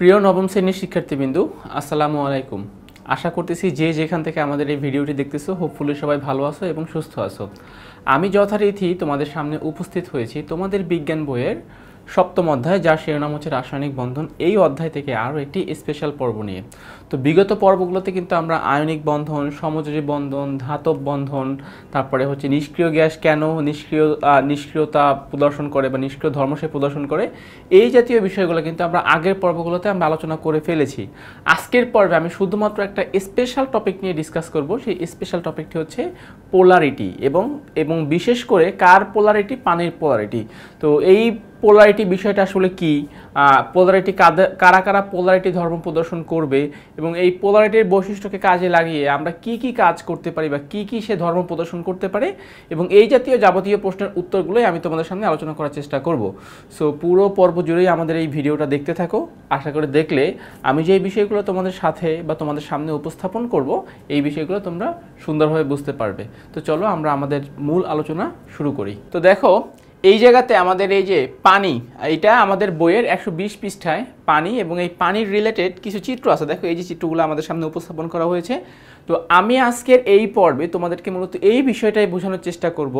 প্রিয় নবম শ্রেণীর শিক্ষার্থীবিন্দু আসসালামু আলাইকুম আশা করতেছি যে যেখান থেকে আমাদের এই ভিডিওটি দেখতেছো হোপফুলি সবাই ভালো আছো এবং সুস্থ আছো আমি যথারীতি তোমাদের সামনে উপস্থিত হয়েছি তোমাদের বিজ্ঞান বইয়ের সপ্তম অধ্যায় যার শিরোনাম হচ্ছে রাসায়নিক বন্ধন এই অধ্যায় থেকে আরও একটি স্পেশাল পর্ব নিয়ে তো বিগত পর্বগুলোতে কিন্তু আমরা আয়নিক বন্ধন সমযোজী বন্ধন ধাতব বন্ধন তারপরে হচ্ছে নিষ্ক্রিয় গ্যাস কেন নিষ্ক্রিয় নিষ্ক্রিয়তা প্রদর্শন করে বা নিষ্ক্রিয় ধর্ম সে প্রদর্শন করে এই জাতীয় বিষয়গুলো কিন্তু আমরা আগের পর্বগুলোতে আমরা আলোচনা করে ফেলেছি আজকের পর্বে আমি শুধুমাত্র একটা স্পেশাল টপিক নিয়ে ডিসকাস করব সেই স্পেশাল টপিকটি হচ্ছে পোলারিটি এবং এবং বিশেষ করে কার পোলারিটি পানির পোলারিটি তো এই পোলারিটি বিষয়টা আসলে কি পোলারিটি কারা কারা পোলারিটি ধর্ম প্রদর্শন করবে এবং এই পোলারিটির বৈশিষ্ট্যকে কাজে লাগিয়ে আমরা কি কি কাজ করতে পারি বা কি কি সে ধর্ম প্রদর্শন করতে পারে এবং এই জাতীয় যাবতীয় প্রশ্নের উত্তরগুলোই আমি তোমাদের সামনে আলোচনা করার চেষ্টা করব সো পুরো পর্ব জুড়েই আমাদের এই ভিডিওটা দেখতে থাকো আশা করে দেখলে আমি যে বিষয়গুলো তোমাদের সাথে বা তোমাদের সামনে উপস্থাপন করব এই বিষয়গুলো তোমরা সুন্দরভাবে বুঝতে পারবে তো চলো আমরা আমাদের মূল আলোচনা শুরু করি তো দেখো এই জায়গাতে আমাদের এই যে পানি এটা আমাদের বইয়ের একশো বিশ পৃষ্ঠায় পানি এবং এই পানির রিলেটেড কিছু চিত্র আছে দেখো এই যে চিত্রগুলো আমাদের সামনে উপস্থাপন করা হয়েছে তো আমি আজকের এই পর্বে তোমাদেরকে মূলত এই বিষয়টাই বোঝানোর চেষ্টা করব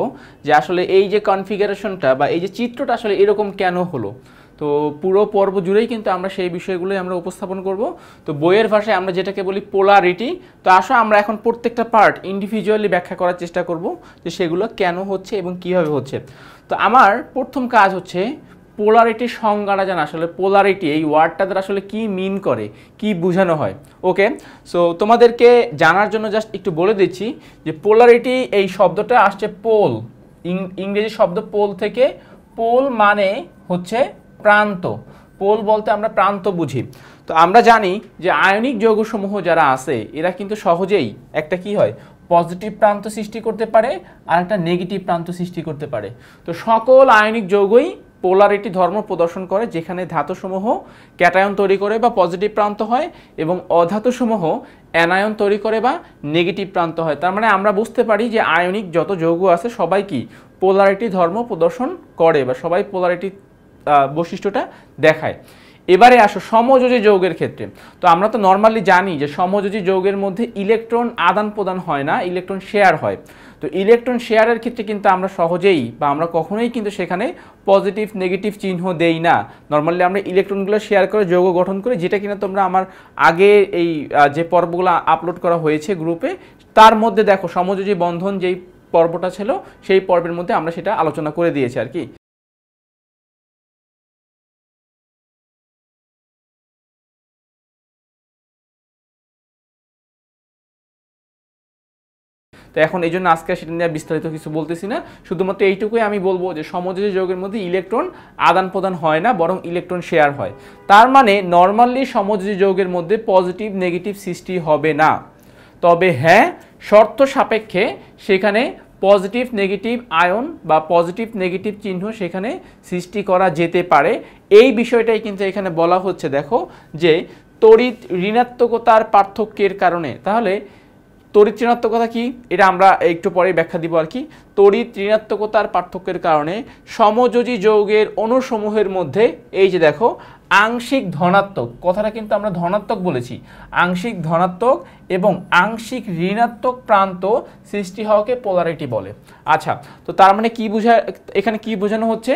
যে আসলে এই যে কনফিগারেশনটা বা এই যে চিত্রটা আসলে এরকম কেন হলো তো পুরো পর্ব জুড়েই কিন্তু আমরা সেই বিষয়গুলোই আমরা উপস্থাপন করব তো বইয়ের ভাষায় আমরা যেটাকে বলি পোলারিটি তো আসো আমরা এখন প্রত্যেকটা পার্ট ইন্ডিভিজুয়ালি ব্যাখ্যা করার চেষ্টা করব যে সেগুলো কেন হচ্ছে এবং কিভাবে হচ্ছে তো আমার প্রথম কাজ হচ্ছে পোলারিটির সংজ্ঞাটা জানা আসলে পোলারিটি এই ওয়ার্ডটা দ্বারা আসলে কি মিন করে কি বোঝানো হয় ওকে সো তোমাদেরকে জানার জন্য জাস্ট একটু বলে দিচ্ছি যে পোলারিটি এই শব্দটা আসছে পোল ইংরেজি শব্দ পোল থেকে পোল মানে হচ্ছে প্রান্ত পোল বলতে আমরা প্রান্ত বুঝি তো আমরা জানি যে আয়নিক যৌগসমূহ যারা আছে এরা কিন্তু সহজেই একটা কি হয় পজিটিভ প্রান্ত সৃষ্টি করতে পারে আর একটা নেগেটিভ প্রান্ত সৃষ্টি করতে পারে তো সকল আয়নিক যৌগই পোলারিটি ধর্ম প্রদর্শন করে যেখানে ধাতুসমূহ ক্যাটায়ন তৈরি করে বা পজিটিভ প্রান্ত হয় এবং অধাতুসমূহ অ্যানায়ন তৈরি করে বা নেগেটিভ প্রান্ত হয় তার মানে আমরা বুঝতে পারি যে আয়নিক যত যৌগ আছে সবাই কি পোলারিটি ধর্ম প্রদর্শন করে বা সবাই পোলারিটি বৈশিষ্ট্যটা দেখায় এবারে আসো সমযোজী যৌগের ক্ষেত্রে তো আমরা তো নর্মালি জানি যে সমযোজী যৌগের মধ্যে ইলেকট্রন আদান প্রদান হয় না ইলেকট্রন শেয়ার হয় তো ইলেকট্রন শেয়ারের ক্ষেত্রে কিন্তু আমরা সহজেই বা আমরা কখনোই কিন্তু সেখানে পজিটিভ নেগেটিভ চিহ্ন দেই না নর্মালি আমরা ইলেকট্রনগুলো শেয়ার করে যৌগ গঠন করি যেটা কিনা তোমরা আমার আগে এই যে পর্বগুলো আপলোড করা হয়েছে গ্রুপে তার মধ্যে দেখো সমযোজী বন্ধন যেই পর্বটা ছিল সেই পর্বের মধ্যে আমরা সেটা আলোচনা করে দিয়েছি আর কি এখন এই জন্য আজকে সেটা নিয়ে বিস্তারিত কিছু বলতেছি না শুধুমাত্র এইটুকুই আমি বলবো যে সমযোজী যৌগের মধ্যে ইলেকট্রন আদান প্রদান হয় না বরং ইলেকট্রন শেয়ার হয় তার মানে নর্মালি সমযোজী যৌগের মধ্যে পজিটিভ নেগেটিভ সৃষ্টি হবে না তবে হ্যাঁ শর্ত সাপেক্ষে সেখানে পজিটিভ নেগেটিভ আয়ন বা পজিটিভ নেগেটিভ চিহ্ন সেখানে সৃষ্টি করা যেতে পারে এই বিষয়টাই কিন্তু এখানে বলা হচ্ছে দেখো যে তড়িৎ ঋণাত্মকতার পার্থক্যের কারণে তাহলে তড়িৎ ঋণাত্মকতা কি এটা আমরা একটু পরে ব্যাখ্যা দিব আর কি তড়িৎ ঋণাত্মকতার পার্থক্যের কারণে সমযোজী যৌগের অণুসমূহের মধ্যে এই যে দেখো আংশিক ধনাত্মক কথাটা কিন্তু আমরা ধনাত্মক বলেছি আংশিক ধনাত্মক এবং আংশিক ঋণাত্মক প্রান্ত সৃষ্টি হওয়াকে পোলারিটি বলে আচ্ছা তো তার মানে কি বোঝা এখানে কি বোঝানো হচ্ছে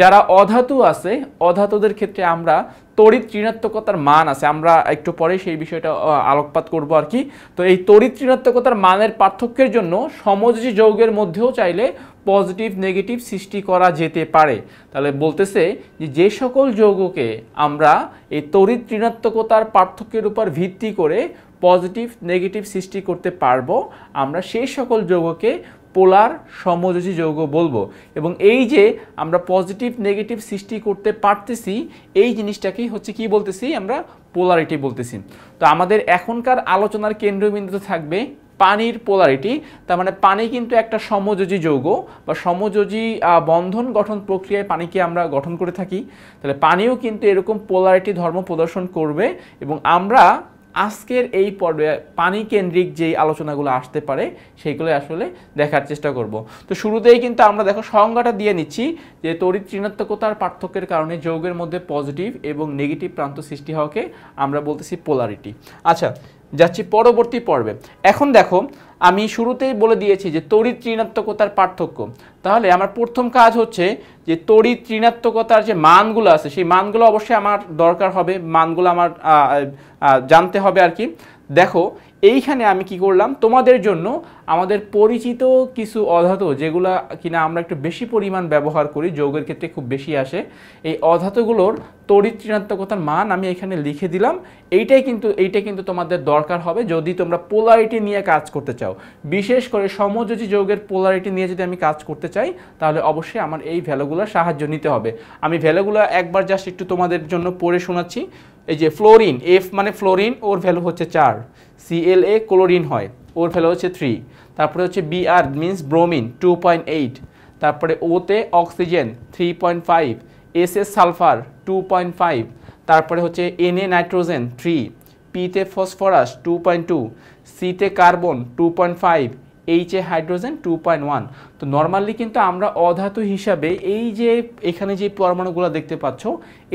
যারা অধাতু আছে অধাতুদের ক্ষেত্রে আমরা তড়িৎ ঋণাত্মকতার মান আছে আমরা একটু পরে সেই বিষয়টা আলোকপাত করব আর কি তো এই তড়িৎ ঋণাত্মকতার মানের পার্থক্যের জন্য সমজি যৌগের মধ্যেও চাইলে পজিটিভ নেগেটিভ সৃষ্টি করা যেতে পারে তাহলে বলতেছে যে যে সকল যৌগকে আমরা এই তড়িৎ ঋণাত্মকতার পার্থক্যের উপর ভিত্তি করে পজিটিভ নেগেটিভ সৃষ্টি করতে পারবো আমরা সেই সকল যৌগকে পোলার সমযোজী যৌগ বলবো এবং এই যে আমরা পজিটিভ নেগেটিভ সৃষ্টি করতে পারতেছি এই জিনিসটাকেই হচ্ছে কি বলতেছি আমরা পোলারিটি বলতেছি তো আমাদের এখনকার আলোচনার কেন্দ্রবিন্দুতে থাকবে পানির পোলারিটি তার মানে পানি কিন্তু একটা সমযোজী যৌগ বা সমযোজী বন্ধন গঠন প্রক্রিয়ায় পানিকে আমরা গঠন করে থাকি তাহলে পানিও কিন্তু এরকম পোলারিটি ধর্ম প্রদর্শন করবে এবং আমরা আজকের এই পর্বে পানি কেন্দ্রিক যেই আলোচনাগুলো আসতে পারে সেইগুলো আসলে দেখার চেষ্টা করব তো শুরুতেই কিন্তু আমরা দেখো সংজ্ঞাটা দিয়ে নিচ্ছি যে তড়িৎ ঋণাত্মকতার পার্থক্যের কারণে যৌগের মধ্যে পজিটিভ এবং নেগেটিভ প্রান্ত সৃষ্টি হওয়াকে আমরা বলতেছি পোলারিটি আচ্ছা যাচ্ছি পরবর্তী পর্বে এখন দেখো আমি শুরুতেই বলে দিয়েছি যে তড়িৎ ঋণাত্মকতার পার্থক্য তাহলে আমার প্রথম কাজ হচ্ছে যে তড়িৎ ঋণাত্মকতার যে মানগুলো আছে সেই মানগুলো অবশ্যই আমার দরকার হবে মানগুলো আমার জানতে হবে আর কি দেখো এইখানে আমি কি করলাম তোমাদের জন্য আমাদের পরিচিত কিছু অধাত যেগুলো কিনা আমরা একটু বেশি পরিমাণ ব্যবহার করি যৌগের ক্ষেত্রে খুব বেশি আসে এই অধাতগুলোর তড়িৎ ঋণাত্মকতার মান আমি এখানে লিখে দিলাম এইটাই কিন্তু এইটা কিন্তু তোমাদের দরকার হবে যদি তোমরা পোলারিটি নিয়ে কাজ করতে চাও বিশেষ করে সমযোজী যৌগের পোলারিটি নিয়ে যদি আমি কাজ করতে চাই তাহলে অবশ্যই আমার এই ভ্যালুগুলোর সাহায্য নিতে হবে আমি ভ্যালুগুলো একবার জাস্ট একটু তোমাদের জন্য পড়ে শোনাচ্ছি এই যে ফ্লোরিন এফ মানে ফ্লোরিন ওর ভ্যালু হচ্ছে চার সি এল এ ক্লোরিন হয় ওর ভ্যালু হচ্ছে থ্রি তারপরে হচ্ছে B R means bromine two point eight তারপরে ওতে oxygen three point five S S sulphur two point five তারপরে হচ্ছে এন এ নাইট্রোজেন থ্রি পিতে ফসফরাস টু পয়েন্ট টু সিতে carbon two point five H এ হাইড্রোজেন টু পয়েন্ট ওয়ান তো normally কিন্তু আমরা অধাতু হিসাবে এই যে এখানে যে পরমাণুগুলো দেখতে পাচ্ছ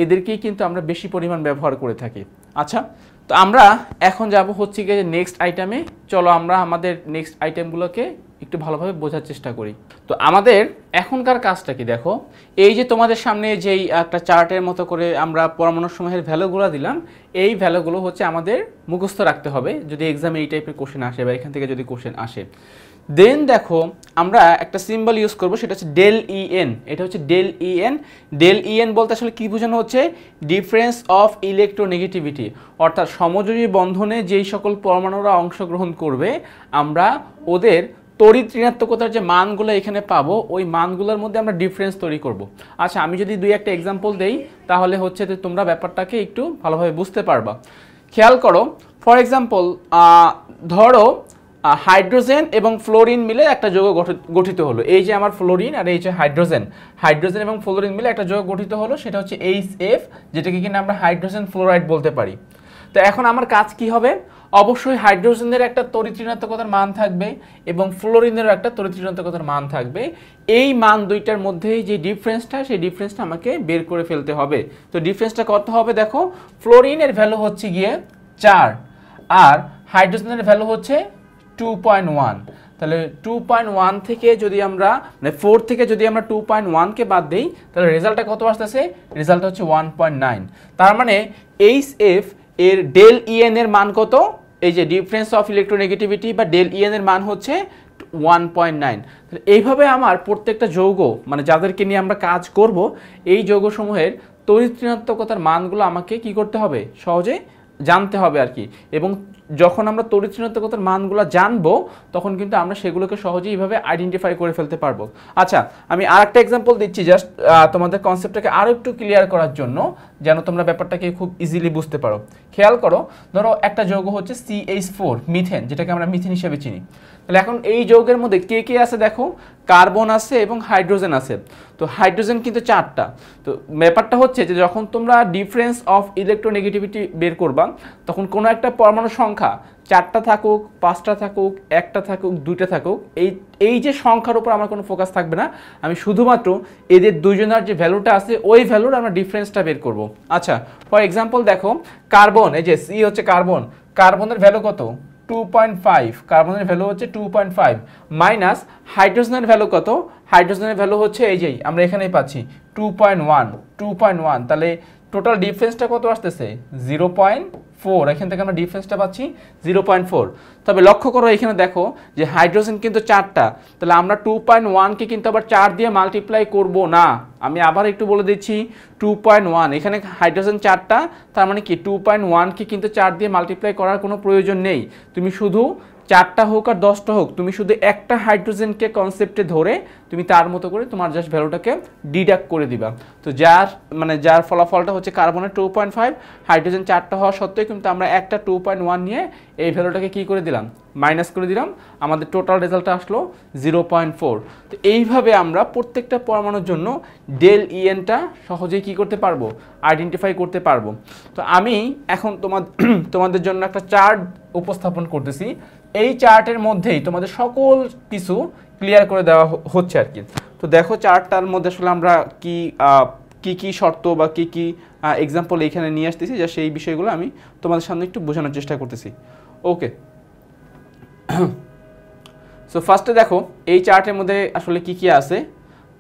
এদেরকেই কিন্তু আমরা বেশি পরিমাণ ব্যবহার করে থাকি আচ্ছা তো আমরা এখন যাব হচ্ছে গিয়ে নেক্সট আইটেমে চলো আমরা আমাদের নেক্সট আইটেমগুলোকে একটু ভালোভাবে বোঝার চেষ্টা করি তো আমাদের এখনকার কাজটা কি দেখো এই যে তোমাদের সামনে যেই একটা চার্টের মতো করে আমরা পরমাণুসমূহের ভ্যালুগুলো দিলাম এই ভ্যালুগুলো হচ্ছে আমাদের মুখস্থ রাখতে হবে যদি এক্সামে এই টাইপের কোশ্চেন আসে বা এখান থেকে যদি কোশ্চেন আসে দেন দেখো আমরা একটা সিম্বল ইউজ করব সেটা হচ্ছে ডেল ইএন এটা হচ্ছে ডেল ইএন ডেল ইএন বলতে আসলে কী বোঝানো হচ্ছে ডিফারেন্স অফ ইলেকট্রোনেগেটিভিটি অর্থাৎ সমযোজী বন্ধনে যেই সকল পরমাণুরা অংশগ্রহণ করবে আমরা ওদের তড়িৎ ঋণাত্মকতার যে মানগুলো এখানে পাবো ওই মানগুলোর মধ্যে আমরা ডিফারেন্স তৈরি করব। আচ্ছা আমি যদি দুই একটা এক্সাম্পল দেই তাহলে হচ্ছে যে তোমরা ব্যাপারটাকে একটু ভালোভাবে বুঝতে পারবা খেয়াল করো ফর এক্সাম্পল ধরো হাইড্রোজেন এবং ফ্লোরিন মিলে একটা যৌগ গঠিত হলো এই যে আমার ফ্লোরিন আর এই যে হাইড্রোজেন হাইড্রোজেন এবং ফ্লোরিন মিলে একটা যৌগ গঠিত হলো সেটা হচ্ছে এইচ এফ যেটাকে কিনা আমরা হাইড্রোজেন ফ্লোরাইড বলতে পারি তো এখন আমার কাজ কি হবে অবশ্যই হাইড্রোজেনের একটা তরিত্রিণাত্মকতার মান থাকবে এবং ফ্লোরিনেরও একটা তরিত্রিণাত্মকতার মান থাকবে এই মান দুইটার মধ্যে যে ডিফারেন্সটা সেই ডিফারেন্সটা আমাকে বের করে ফেলতে হবে তো ডিফারেন্সটা কত হবে দেখো ফ্লোরিনের ভ্যালু হচ্ছে গিয়ে চার আর হাইড্রোজেনের ভ্যালু হচ্ছে টু পয়েন্ট ওয়ান তাহলে টু পয়েন্ট ওয়ান থেকে যদি আমরা মানে ফোর থেকে যদি আমরা টু পয়েন্ট ওয়ানকে বাদ দিই তাহলে রেজাল্টটা কত আসতেছে রেজাল্টটা হচ্ছে ওয়ান পয়েন্ট নাইন তার মানে এইচ এফ এর ডেল ইএন এর মান কত এই যে ডিফারেন্স অফ ইলেকট্রোনেগেটিভিটি বা ডেল ইএন এর মান হচ্ছে ওয়ান পয়েন্ট নাইন এইভাবে আমার প্রত্যেকটা যৌগ মানে যাদেরকে নিয়ে আমরা কাজ করব এই যৌগসমূহের তড়িৎ ঋণাত্মকতার মানগুলো আমাকে কি করতে হবে সহজে জানতে হবে আর কি এবং যখন আমরা তড়িৎ ঋণাত্মকতার মানগুলো জানবো তখন কিন্তু আমরা সেগুলোকে সহজেই এইভাবে আইডেন্টিফাই করে ফেলতে পারবো আচ্ছা আমি আর একটা এক্সাম্পল দিচ্ছি জাস্ট তোমাদের কনসেপ্টটাকে আরও একটু ক্লিয়ার করার জন্য যেন তোমরা ব্যাপারটাকে খুব ইজিলি বুঝতে পারো খেয়াল করো ধরো একটা যৌগ হচ্ছে সিএইচ ফোর মিথেন যেটাকে আমরা মিথেন হিসেবে চিনি তাহলে এখন এই যৌগের মধ্যে কে কে আছে দেখো কার্বন আছে এবং হাইড্রোজেন আছে তো হাইড্রোজেন কিন্তু চারটা তো ব্যাপারটা হচ্ছে যে যখন তোমরা ডিফারেন্স অফ ইলেকট্রোনেগেটিভিটি বের করবা তখন কোনো একটা পরমাণু সংখ্যা চারটা থাকুক পাঁচটা থাকুক একটা থাকুক দুইটা থাকুক এই এই যে সংখ্যার উপর আমার কোনো ফোকাস থাকবে না আমি শুধুমাত্র এদের দুজনের যে ভ্যালুটা আছে ওই ভ্যালুর আমরা ডিফারেন্সটা বের করব আচ্ছা ফর এক্সাম্পল দেখো কার্বন এই যে সি হচ্ছে কার্বন কার্বনের ভ্যালু কত টু পয়েন্ট ফাইভ কার্বনের ভ্যালু হচ্ছে টু পয়েন্ট ফাইভ মাইনাস হাইড্রোজেনের ভ্যালু কত হাইড্রোজেনের ভ্যালু হচ্ছে এই যেই আমরা এখানেই পাচ্ছি two point one two point one তাহলে টোটাল ডিফারেন্সটা কত আসতেছে জিরো পয়েন্ট ফোর এখান থেকে আমরা ডিফারেন্সটা পাচ্ছি জিরো পয়েন্ট ফোর তবে লক্ষ্য করো এখানে দেখো যে হাইড্রোজেন কিন্তু চারটা তাহলে আমরা টু পয়েন্ট ওয়ানকে কিন্তু আবার চার দিয়ে মাল্টিপ্লাই করব না আমি আবার একটু বলে দিচ্ছি টু পয়েন্ট ওয়ান এখানে হাইড্রোজেন চারটা তার মানে কি টু পয়েন্ট ওয়ানকে কিন্তু চার দিয়ে মাল্টিপ্লাই করার কোনো প্রয়োজন নেই তুমি শুধু চারটা হোক আর দশটা হোক তুমি শুধু একটা হাইড্রোজেনকে কনসেপ্টে ধরে তুমি তার মতো করে তোমার জাস্ট ভ্যালুটাকে ডিডাক্ট করে দিবা তো যার মানে যার ফলাফলটা হচ্ছে কার্বনের টু পয়েন্ট ফাইভ হাইড্রোজেন চারটা হওয়া সত্ত্বেও কিন্তু আমরা একটা টু পয়েন্ট ওয়ান নিয়ে এই ভ্যালুটাকে কী করে দিলাম মাইনাস করে দিলাম আমাদের টোটাল রেজাল্টটা আসলো জিরো পয়েন্ট ফোর তো এইভাবে আমরা প্রত্যেকটা পরমাণুর জন্য ডেল ইএনটা সহজেই কি করতে পারবো আইডেন্টিফাই করতে পারবো তো আমি এখন তোমার তোমাদের জন্য একটা চার্ট উপস্থাপন করতেছি এই চার্টের মধ্যেই তোমাদের সকল কিছু ক্লিয়ার করে দেওয়া হচ্ছে আর কি তো দেখো চার্টটার মধ্যে আসলে আমরা কি কি কি শর্ত বা কি কি এক্সাম্পল এইখানে নিয়ে আসতেছি যা সেই বিষয়গুলো আমি তোমাদের সামনে একটু বোঝানোর চেষ্টা করতেছি ওকে সো ফার্স্টে দেখো এই চার্টের মধ্যে আসলে কি কি আছে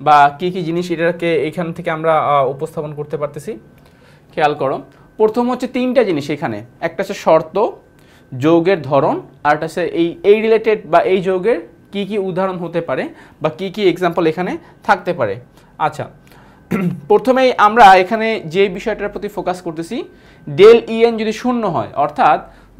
বা কি কি জিনিস এটাকে এখান থেকে আমরা উপস্থাপন করতে পারতেছি খেয়াল করো প্রথম হচ্ছে তিনটা জিনিস এখানে একটা হচ্ছে শর্ত যৌগের ধরন আর একটা হচ্ছে এই এই রিলেটেড বা এই যৌগের কি কি উদাহরণ হতে পারে বা কি কি এক্সাম্পল এখানে থাকতে পারে আচ্ছা প্রথমেই আমরা এখানে যে বিষয়টার প্রতি ফোকাস করতেছি ডেল ইএন e যদি শূন্য হয় অর্থাৎ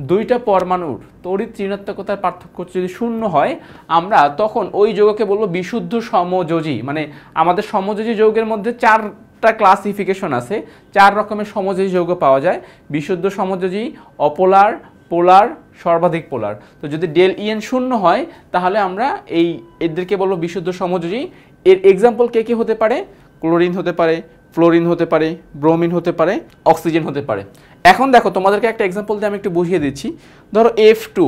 দুইটা পরমাণুর তড়িৎ ঋণাত্মকতার পার্থক্য যদি শূন্য হয় আমরা তখন ওই যৌগকে বলবো বিশুদ্ধ সমযোজী মানে আমাদের সমযোজী যৌগের মধ্যে চার চারটা ক্লাসিফিকেশন আছে চার রকমের সমযোজী যৌগ পাওয়া যায় বিশুদ্ধ সমযোজী অপোলার পোলার সর্বাধিক পোলার তো যদি ডেল ইএন শূন্য হয় তাহলে আমরা এই এদেরকে বলবো বিশুদ্ধ সমযোজী এর এক্সাম্পল কে কে হতে পারে ক্লোরিন হতে পারে ফ্লোরিন হতে পারে ব্রোমিন হতে পারে অক্সিজেন হতে পারে এখন দেখো তোমাদেরকে একটা এক্সাম্পল দিয়ে আমি একটু বুঝিয়ে দিচ্ছি ধরো এফ টু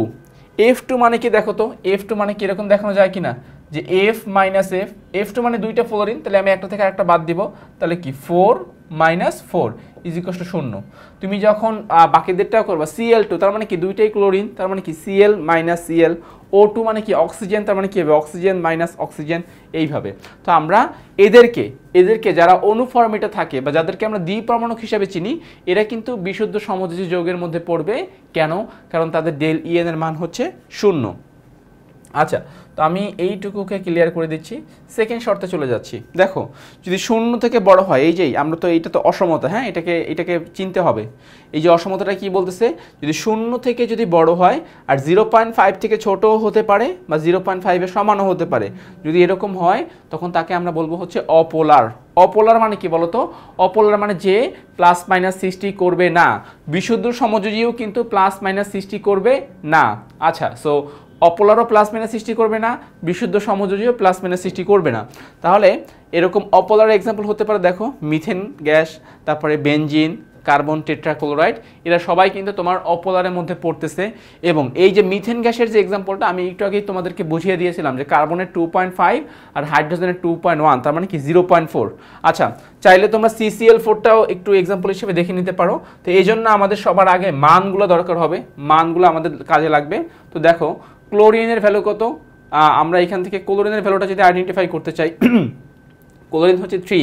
এফ টু মানে কি দেখো তো এফ টু মানে কীরকম দেখানো যায় কি না যে F minus F F two মানে দুইটা ফ্লোরিন তাহলে আমি একটা থেকে একটা বাদ দিব তাহলে কি four minus four is equals to শূন্য তুমি যখন বাকিদেরটাও করবা সিএল টু তার মানে কি দুইটাই ক্লোরিন তার মানে কি Cl minus Cl O two মানে কি অক্সিজেন তার মানে কি হবে অক্সিজেন মাইনাস অক্সিজেন এইভাবে তো আমরা এদেরকে এদেরকে যারা অনুফর্মিটা থাকে বা যাদেরকে আমরা দ্বিপ্রমাণক হিসাবে চিনি এরা কিন্তু বিশুদ্ধ সমযোজী যোগের মধ্যে পড়বে কেন কারণ তাদের ডেল ইএন মান হচ্ছে শূন্য আচ্ছা তো আমি এইটুকুকে ক্লিয়ার করে দিচ্ছি সেকেন্ড শর্তে চলে যাচ্ছি দেখো যদি শূন্য থেকে বড় হয় এই যেই আমরা তো এইটা তো অসমতা হ্যাঁ এটাকে এটাকে চিনতে হবে এই যে অসমতাটা কি বলতেছে যদি শূন্য থেকে যদি বড় হয় আর জিরো পয়েন্ট ফাইভ থেকে ছোটো হতে পারে বা জিরো পয়েন্ট ফাইভের সমানও হতে পারে যদি এরকম হয় তখন তাকে আমরা বলবো হচ্ছে অপোলার অপোলার মানে কি বলতো অপোলার মানে যে প্লাস মাইনাস সৃষ্টি করবে না বিশুদ্ধ সমযোজীও কিন্তু প্লাস মাইনাস সৃষ্টি করবে না আচ্ছা সো অপোলারও প্লাস মাইনাস সৃষ্টি করবে না বিশুদ্ধ সমযোজীও প্লাস মাইনাস সৃষ্টি করবে না তাহলে এরকম অপোলার এক্সাম্পল হতে পারে দেখো মিথেন গ্যাস তারপরে বেঞ্জিন কার্বন টেট্রাক্লোরাইড এরা সবাই কিন্তু তোমার অপোলারের মধ্যে পড়তেছে এবং এই যে মিথেন গ্যাসের যে এক্সাম্পলটা আমি একটু আগেই তোমাদেরকে বুঝিয়ে দিয়েছিলাম যে কার্বনের টু পয়েন্ট ফাইভ আর হাইড্রোজেনের টু পয়েন্ট ওয়ান তার মানে কি জিরো পয়েন্ট ফোর আচ্ছা চাইলে তোমরা সিসিএল ফোরটাও একটু এক্সাম্পল হিসেবে দেখে নিতে পারো তো এই জন্য আমাদের সবার আগে মানগুলো দরকার হবে মানগুলো আমাদের কাজে লাগবে তো দেখো ক্লোরিনের ভ্যালু কত আমরা এখান থেকে ক্লোরিনের ভ্যালুটা যদি আইডেন্টিফাই করতে চাই ক্লোরিন হচ্ছে থ্রি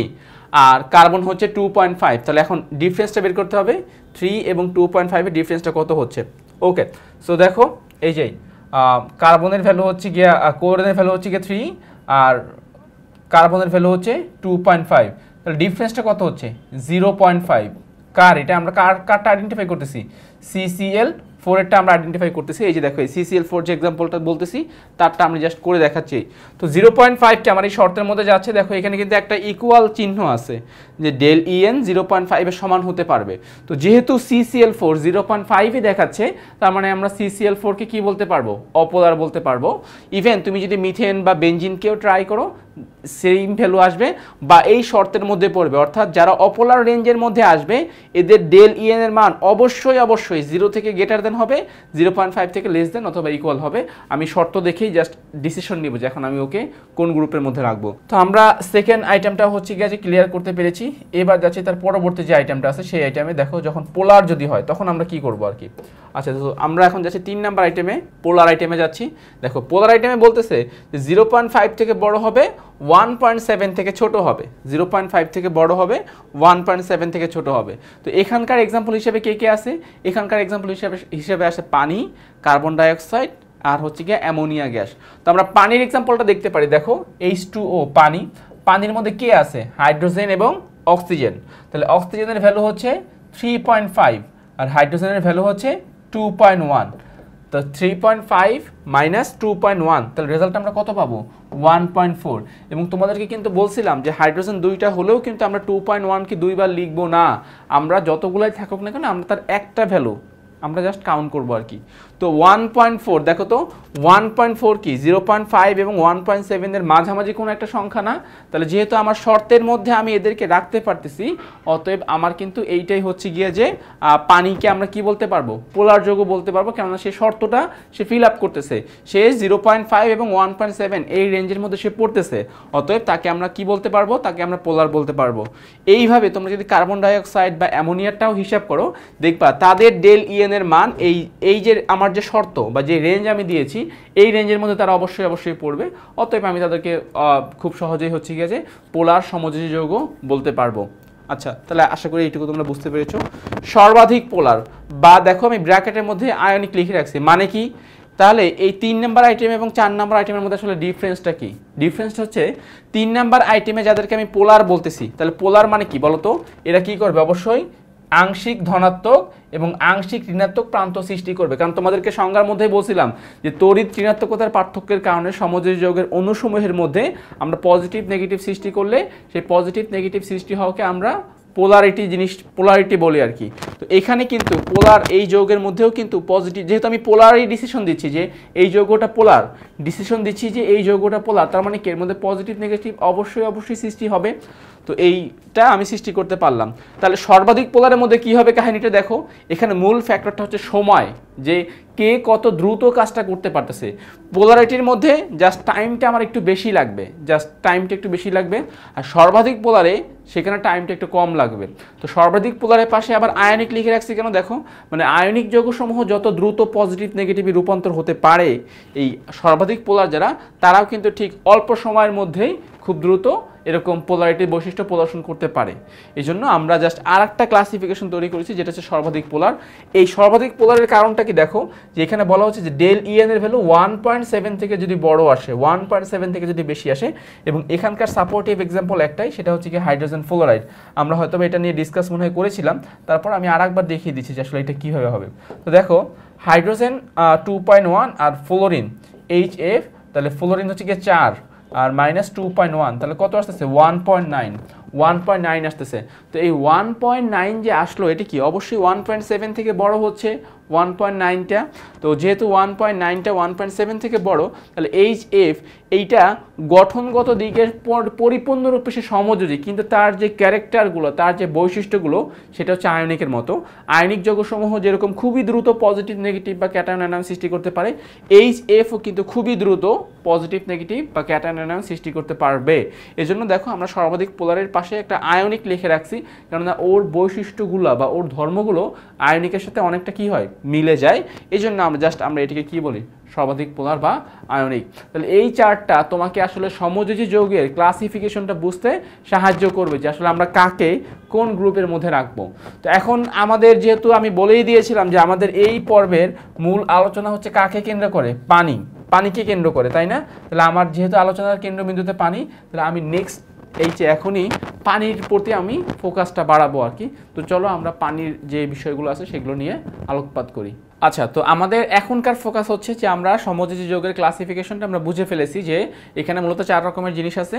আর কার্বন হচ্ছে টু পয়েন্ট ফাইভ তাহলে এখন ডিফারেন্সটা বের করতে হবে থ্রি এবং টু পয়েন্ট ফাইভের ডিফারেন্সটা কত হচ্ছে ওকে সো দেখো এই যে কার্বনের ভ্যালু হচ্ছে গিয়া ক্লোরিনের ভ্যালু হচ্ছে গিয়ে থ্রি আর কার্বনের ভ্যালু হচ্ছে টু পয়েন্ট ফাইভ তাহলে ডিফারেন্সটা কত হচ্ছে জিরো পয়েন্ট ফাইভ কার এটা আমরা কার কারটা আইডেন্টিফাই করতেছি সিসিএল ফোরেরটা আমরা আইডেন্টিফাই করতেছি এই যে দেখো সিসিএল ফোর যে এক্সাম্পলটা বলতেছি তারটা আমি জাস্ট করে দেখাচ্ছি তো জিরো পয়েন্ট ফাইভটা আমার এই শর্তের মধ্যে যাচ্ছে দেখো এখানে কিন্তু একটা ইকুয়াল চিহ্ন আছে যে ডেল ইএন জিরো পয়েন্ট ফাইভের সমান হতে পারবে তো যেহেতু সিসিএল ফোর জিরো পয়েন্ট ফাইভই দেখাচ্ছে তার মানে আমরা সিসিএল ফোরকে কী বলতে পারবো অপোলার বলতে পারবো ইভেন তুমি যদি মিথেন বা বেঞ্জিনকেও ট্রাই করো সেম ভ্যালু আসবে বা এই শর্তের মধ্যে পড়বে অর্থাৎ যারা অপোলার রেঞ্জের মধ্যে আসবে এদের ডেল ইএন এর মান অবশ্যই অবশ্যই জিরো থেকে গেটার দেন হবে জিরো পয়েন্ট ফাইভ থেকে লেস দেন অথবা ইকুয়াল হবে আমি শর্ত দেখেই জাস্ট ডিসিশন নিব যে এখন আমি ওকে কোন গ্রুপের মধ্যে রাখবো তো আমরা সেকেন্ড আইটেমটা হচ্ছে গিয়ে ক্লিয়ার করতে পেরেছি এবার যাচ্ছে তার পরবর্তী যে আইটেমটা আছে সেই আইটেমে দেখো যখন পোলার যদি হয় তখন আমরা কি করব আর কি আচ্ছা তো আমরা এখন যাচ্ছি তিন নাম্বার আইটেমে পোলার আইটেমে যাচ্ছি দেখো পোলার আইটেমে বলতেছে জিরো পয়েন্ট ফাইভ থেকে বড় হবে ওয়ান পয়েন্ট সেভেন থেকে ছোট হবে জিরো পয়েন্ট ফাইভ থেকে বড় হবে ওয়ান পয়েন্ট সেভেন থেকে ছোট হবে তো এখানকার এক্সাম্পল হিসেবে কে কে আছে এখানকার এক্সাম্পল হিসেবে হিসেবে আসে পানি কার্বন ডাইঅক্সাইড আর হচ্ছে গিয়ে অ্যামোনিয়া গ্যাস তো আমরা পানির এক্সাম্পলটা দেখতে পারি দেখো এইচ পানি পানির মধ্যে কে আছে হাইড্রোজেন এবং অক্সিজেন তাহলে অক্সিজেনের ভ্যালু হচ্ছে থ্রি পয়েন্ট ফাইভ আর হাইড্রোজেনের ভ্যালু হচ্ছে টু পয়েন্ট ওয়ান তো three point five minus two point one তাহলে রেজাল্ট আমরা কত পাবো ওয়ান পয়েন্ট ফোর এবং তোমাদেরকে কিন্তু বলছিলাম যে হাইড্রোজেন দুইটা হলেও কিন্তু আমরা টু পয়েন্ট ওয়ানকে দুইবার লিখবো না আমরা যতগুলাই থাকুক না কেন আমরা তার একটা ভ্যালু আমরা জাস্ট কাউন্ট করবো আর কি তো ওয়ান পয়েন্ট ফোর দেখো তো ওয়ান পয়েন্ট ফোর কি জিরো পয়েন্ট ফাইভ এবং ওয়ান পয়েন্ট সেভেনের মাঝামাঝি কোনো একটা সংখ্যা না তাহলে যেহেতু আমার শর্তের মধ্যে আমি এদেরকে রাখতে পারতেছি অতএব আমার কিন্তু এইটাই হচ্ছে গিয়ে যে পানিকে আমরা কি বলতে পারবো পোলার যোগ বলতে পারবো কেননা সে শর্তটা সে ফিল আপ করতেছে সে জিরো পয়েন্ট ফাইভ এবং ওয়ান পয়েন্ট সেভেন এই রেঞ্জের মধ্যে সে পড়তেছে অতএব তাকে আমরা কি বলতে পারবো তাকে আমরা পোলার বলতে পারবো এইভাবে তোমরা যদি কার্বন ডাইঅক্সাইড বা অ্যামোনিয়াটাও হিসাব করো দেখবা তাদের ডেল ইএনের e মান এই এই যে আমার যে শর্ত বা যে রেঞ্জ আমি দিয়েছি এই রেঞ্জের মধ্যে তারা অবশ্যই অবশ্যই পড়বে অতএব আমি তাদেরকে খুব সহজেই হচ্ছে গিয়ে যে পোলার সমযোজী যোগ বলতে পারবো আচ্ছা তাহলে আশা করি এইটুকু তোমরা বুঝতে পেরেছো সর্বাধিক পোলার বা দেখো আমি ব্র্যাকেটের মধ্যে আয়নিক লিখে রাখছি মানে কি তাহলে এই তিন নাম্বার আইটেম এবং চার নাম্বার আইটেমের মধ্যে আসলে ডিফারেন্সটা কি ডিফারেন্সটা হচ্ছে তিন নাম্বার আইটেমে যাদেরকে আমি পোলার বলতেছি তাহলে পোলার মানে কি বলতো এরা কি করবে অবশ্যই আংশিক ধনাত্মক এবং আংশিক ঋণাত্মক প্রান্ত সৃষ্টি করবে কারণ তোমাদেরকে সংজ্ঞার মধ্যে বলছিলাম যে তড়িৎ ঋণাত্মকতার পার্থক্যের কারণে সমযোজী যোগের অনুসমূহের মধ্যে আমরা পজিটিভ নেগেটিভ সৃষ্টি করলে সেই পজিটিভ নেগেটিভ সৃষ্টি হওয়াকে আমরা পোলারিটি জিনিস পোলারিটি বলি আর কি তো এখানে কিন্তু পোলার এই যোগের মধ্যেও কিন্তু পজিটিভ যেহেতু আমি পোলারই ডিসিশন দিচ্ছি যে এই যোগ্যটা পোলার ডিসিশন দিচ্ছি যে এই যোগ্যটা পোলার তার মানে কি এর মধ্যে পজিটিভ নেগেটিভ অবশ্যই অবশ্যই সৃষ্টি হবে তো এইটা আমি সৃষ্টি করতে পারলাম তাহলে সর্বাধিক পোলারের মধ্যে কি হবে কাহিনিটা দেখো এখানে মূল ফ্যাক্টরটা হচ্ছে সময় যে কে কত দ্রুত কাজটা করতে পারতেছে পোলারিটির মধ্যে জাস্ট টাইমটা আমার একটু বেশি লাগবে জাস্ট টাইমটা একটু বেশি লাগবে আর সর্বাধিক পোলারে সেখানে টাইমটা একটু কম লাগবে তো সর্বাধিক পোলারের পাশে আবার আয়নিক লিখে রাখছি কেন দেখো মানে আয়নিক যৌগসমূহ যত দ্রুত পজিটিভ নেগেটিভ রূপান্তর হতে পারে এই সর্বাধিক পোলার যারা তারাও কিন্তু ঠিক অল্প সময়ের মধ্যেই খুব দ্রুত এরকম পোলারিটির বৈশিষ্ট্য প্রদর্শন করতে পারে এই জন্য আমরা জাস্ট আর একটা ক্লাসিফিকেশন তৈরি করেছি যেটা হচ্ছে সর্বাধিক পোলার এই সর্বাধিক পোলারের কারণটা কি দেখো যে এখানে বলা হচ্ছে যে ডেল ইএনের ভ্যালু ওয়ান পয়েন্ট সেভেন থেকে যদি বড় আসে ওয়ান পয়েন্ট সেভেন থেকে যদি বেশি আসে এবং এখানকার সাপোর্টিভ এক্সাম্পল একটাই সেটা হচ্ছে কি হাইড্রোজেন ফ্লোরাইড আমরা হয়তো এটা নিয়ে ডিসকাস মনে হয় করেছিলাম তারপর আমি আর একবার দেখিয়ে দিচ্ছি যে আসলে এটা কীভাবে হবে তো দেখো হাইড্রোজেন টু পয়েন্ট ওয়ান আর ফ্লোরিন এইচ এফ তাহলে ফ্লোরিন হচ্ছে গিয়ে চার আর মাইনাস টু পয়েন্ট ওয়ান তাহলে কত আসতেছে one point nine one point nine আসতেছে তো এই ওয়ান পয়েন্ট নাইন যে আসলো এটি কি অবশ্যই ওয়ান পয়েন্ট সেভেন থেকে বড় হচ্ছে ওয়ান পয়েন্ট নাইনটা তো যেহেতু ওয়ান পয়েন্ট নাইনটা ওয়ান পয়েন্ট সেভেন থেকে বড় তাহলে এইচ এফ এইটা গঠনগত দিকের পরিপূর্ণরূপে সে সমযোজী কিন্তু তার যে ক্যারেক্টারগুলো তার যে বৈশিষ্ট্যগুলো সেটা হচ্ছে আয়নিকের মতো আয়নিক জগৎসমূহ যেরকম খুবই দ্রুত পজিটিভ নেগেটিভ বা ক্যাটায়নায়ন সৃষ্টি করতে পারে এইচ এফও কিন্তু খুবই দ্রুত পজিটিভ নেগেটিভ বা ক্যাটায়নায়ন সৃষ্টি করতে পারবে এজন্য দেখো আমরা সর্বাধিক পোলারের পাশে একটা আয়নিক লিখে রাখছি কেননা ওর বৈশিষ্ট্যগুলো বা ওর ধর্মগুলো আয়নিকের সাথে অনেকটা কি হয় মিলে যায় এজন্য আমরা জাস্ট আমরা এটিকে কি বলি সর্বাধিক পোলার বা আয়নিক তাহলে এই চারটা তোমাকে আসলে সমযোজী যৌগের ক্লাসিফিকেশনটা বুঝতে সাহায্য করবে যে আসলে আমরা কাকে কোন গ্রুপের মধ্যে রাখব তো এখন আমাদের যেহেতু আমি বলেই দিয়েছিলাম যে আমাদের এই পর্বের মূল আলোচনা হচ্ছে কাকে কেন্দ্র করে পানি পানিকে কেন্দ্র করে তাই না তাহলে আমার যেহেতু আলোচনার কেন্দ্রবিন্দুতে পানি তাহলে আমি নেক্সট এই যে এখনই পানির প্রতি আমি ফোকাসটা বাড়াবো আর কি তো চলো আমরা পানির যে বিষয়গুলো আছে সেগুলো নিয়ে আলোকপাত করি আচ্ছা তো আমাদের এখনকার ফোকাস হচ্ছে যে আমরা সমযোজী যোগের ক্লাসিফিকেশনটা আমরা বুঝে ফেলেছি যে এখানে মূলত চার রকমের জিনিস আছে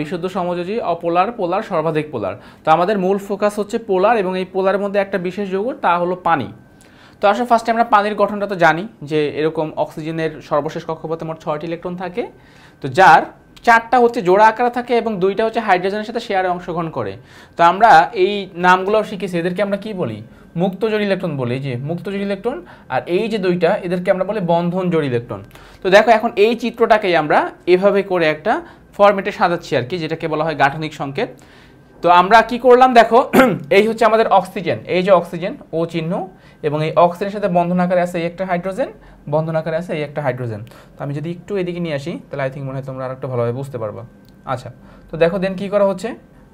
বিশুদ্ধ সমযোজী অপোলার পোলার সর্বাধিক পোলার তো আমাদের মূল ফোকাস হচ্ছে পোলার এবং এই পোলার মধ্যে একটা বিশেষ যৌগ তা হলো পানি তো আসলে ফার্স্টে আমরা পানির গঠনটা তো জানি যে এরকম অক্সিজেনের সর্বশেষ কক্ষপথে মোট ছয়টি ইলেকট্রন থাকে তো যার চারটা হচ্ছে জোড়া আকারে থাকে এবং দুইটা হচ্ছে হাইড্রোজেনের সাথে শেয়ারে অংশগ্রহণ করে তো আমরা এই নামগুলো শিখেছি এদেরকে আমরা কি বলি মুক্ত জোড় ইলেকট্রন বলে যে মুক্ত জোড় ইলেকট্রন আর এই যে দুইটা এদেরকে আমরা বলি বন্ধন জোড় ইলেকট্রন তো দেখো এখন এই চিত্রটাকেই আমরা এভাবে করে একটা ফরম্যাটে সাজাচ্ছি আর কি যেটাকে বলা হয় গাঠনিক সংকেত তো আমরা কি করলাম দেখো এই হচ্ছে আমাদের অক্সিজেন এই যে অক্সিজেন ও চিহ্ন এবং এই অক্সিজেনের সাথে বন্ধন আকারে আছে এই একটা হাইড্রোজেন বন্ধন আকারে আছে এই একটা হাইড্রোজেন তো আমি যদি একটু এদিকে নিয়ে আসি তাহলে আই থিঙ্ক মনে হয় তোমরা আর একটু ভালোভাবে বুঝতে পারবা আচ্ছা তো দেখো দেন কি করা হচ্ছে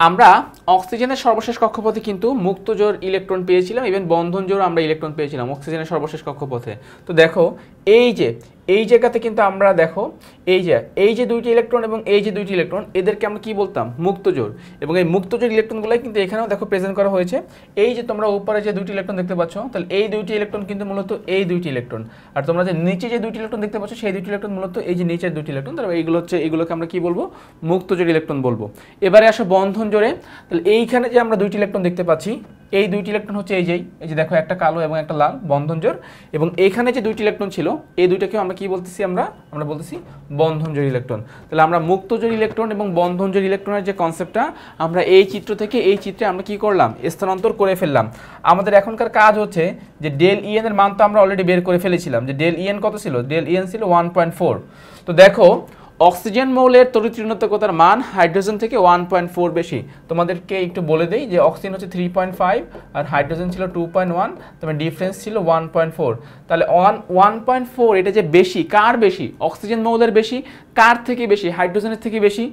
আমরা অক্সিজেনের সর্বশেষ কক্ষপথে কিন্তু মুক্তজোর ইলেকট্রন পেয়েছিলাম ইভেন বন্ধন জোর আমরা ইলেকট্রন পেয়েছিলাম অক্সিজেনের সর্বশেষ কক্ষপথে তো দেখো এই যে এই জায়গাতে কিন্তু আমরা দেখো এই যে এই যে দুইটি ইলেকট্রন এবং এই যে দুইটি ইলেকট্রন এদেরকে আমরা কি বলতাম মুক্তজোর এবং এই মুক্তজোর ইলেকট্রনগুলোই কিন্তু এখানেও দেখো প্রেজেন্ট করা হয়েছে এই যে তোমরা উপরে যে দুইটি ইলেকট্রন দেখতে পাচ্ছ তাহলে এই দুইটি ইলেকট্রন কিন্তু মূলত এই দুইটি ইলেকট্রন আর তোমরা যে নিচে যে দুইটি ইলেকট্রন দেখতে পাচ্ছ সেই দুইটি ইলেকট্রন মূলত এই যে নিচের দুইটি ইলেকট্রন তাহলে এইগুলো হচ্ছে এইগুলোকে আমরা কি বলবো মুক্তজোর ইলেকট্রন বলবো এবারে আসো বন্ধন জোরে তাহলে এইখানে যে আমরা দুইটি ইলেকট্রন দেখতে পাচ্ছি এই দুইটি ইলেকট্রন হচ্ছে এই যে এই যে দেখো একটা কালো এবং একটা লাল বন্ধন জোর এবং এখানে যে দুইটি ইলেকট্রন ছিল ছিল এই দুইটাকেও আমরা কি বলতেছি আমরা আমরা বলতেছি বন্ধনজোর ইলেকট্রন তাহলে আমরা মুক্তজোর ইলেকট্রন এবং বন্ধনজোর ইলেকট্রনের যে কনসেপ্টটা আমরা এই চিত্র থেকে এই চিত্রে আমরা কি করলাম স্থানান্তর করে ফেললাম আমাদের এখনকার কাজ হচ্ছে যে ডেল ইএন e এর মান তো আমরা অলরেডি বের করে ফেলেছিলাম যে ডেল ইএন e কত ছিল ডেল ইএন e ছিল ওয়ান পয়েন্ট ফোর তো দেখো অক্সিজেন মৌলের তরিতৃণতকতার মান হাইড্রোজেন থেকে ওয়ান পয়েন্ট ফোর বেশি তোমাদেরকে একটু বলে দিই যে অক্সিজেন হচ্ছে থ্রি পয়েন্ট ফাইভ আর হাইড্রোজেন ছিল টু পয়েন্ট ওয়ান তবে ডিফারেন্স ছিল ওয়ান পয়েন্ট ফোর তাহলে ওয়ান ওয়ান পয়েন্ট ফোর এটা যে বেশি কার বেশি অক্সিজেন মৌলের বেশি কার থেকে বেশি হাইড্রোজেনের থেকে বেশি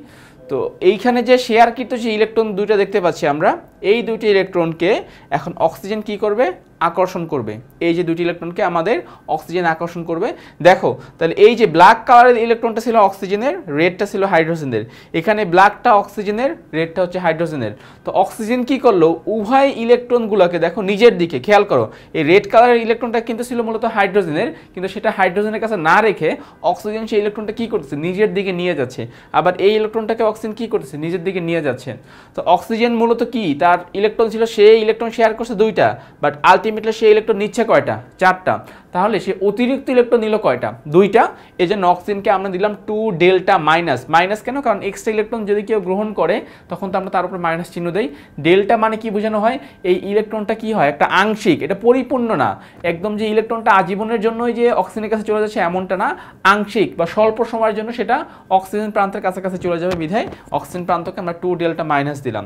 তো এইখানে যে শেয়ারকৃত যে ইলেকট্রন দুইটা দেখতে পাচ্ছি আমরা এই দুটি ইলেকট্রনকে এখন অক্সিজেন কি করবে আকর্ষণ করবে এই যে দুটি ইলেকট্রনকে আমাদের অক্সিজেন আকর্ষণ করবে দেখো তাহলে এই যে ব্ল্যাক কালারের ইলেকট্রনটা ছিল অক্সিজেনের রেডটা ছিল হাইড্রোজেনের এখানে ব্ল্যাকটা অক্সিজেনের রেডটা হচ্ছে হাইড্রোজেনের তো অক্সিজেন কি করলো উভয় ইলেকট্রনগুলোকে দেখো নিজের দিকে খেয়াল করো এই রেড কালারের ইলেকট্রনটা কিন্তু ছিল মূলত হাইড্রোজেনের কিন্তু সেটা হাইড্রোজেনের কাছে না রেখে অক্সিজেন সেই ইলেকট্রনটা কি করতেছে নিজের দিকে নিয়ে যাচ্ছে আবার এই ইলেকট্রনটাকে অক্সিজেন কি করতেছে নিজের দিকে নিয়ে যাচ্ছে তো অক্সিজেন মূলত কি তার তার ইলেকট্রন ছিল সে ইলেকট্রন শেয়ার করছে দুইটা বাট আলটিমেটলি সে ইলেকট্রন নিচ্ছে কয়টা চারটা তাহলে সে অতিরিক্ত ইলেকট্রন নিল কয়টা দুইটা এই যে অক্সিজেনকে আমরা দিলাম টু ডেল্টা মাইনাস মাইনাস কেন কারণ এক্সট্রা ইলেকট্রন যদি কেউ গ্রহণ করে তখন তো আমরা তার উপরে মাইনাস চিহ্ন দেই ডেল্টা মানে কি বোঝানো হয় এই ইলেকট্রনটা কি হয় একটা আংশিক এটা পরিপূর্ণ না একদম যে ইলেকট্রনটা আজীবনের জন্যই যে অক্সিজেনের কাছে চলে যাচ্ছে এমনটা না আংশিক বা স্বল্প সময়ের জন্য সেটা অক্সিজেন প্রান্তের কাছাকাছি চলে যাবে বিধায় অক্সিজেন প্রান্তকে আমরা টু ডেল্টা মাইনাস দিলাম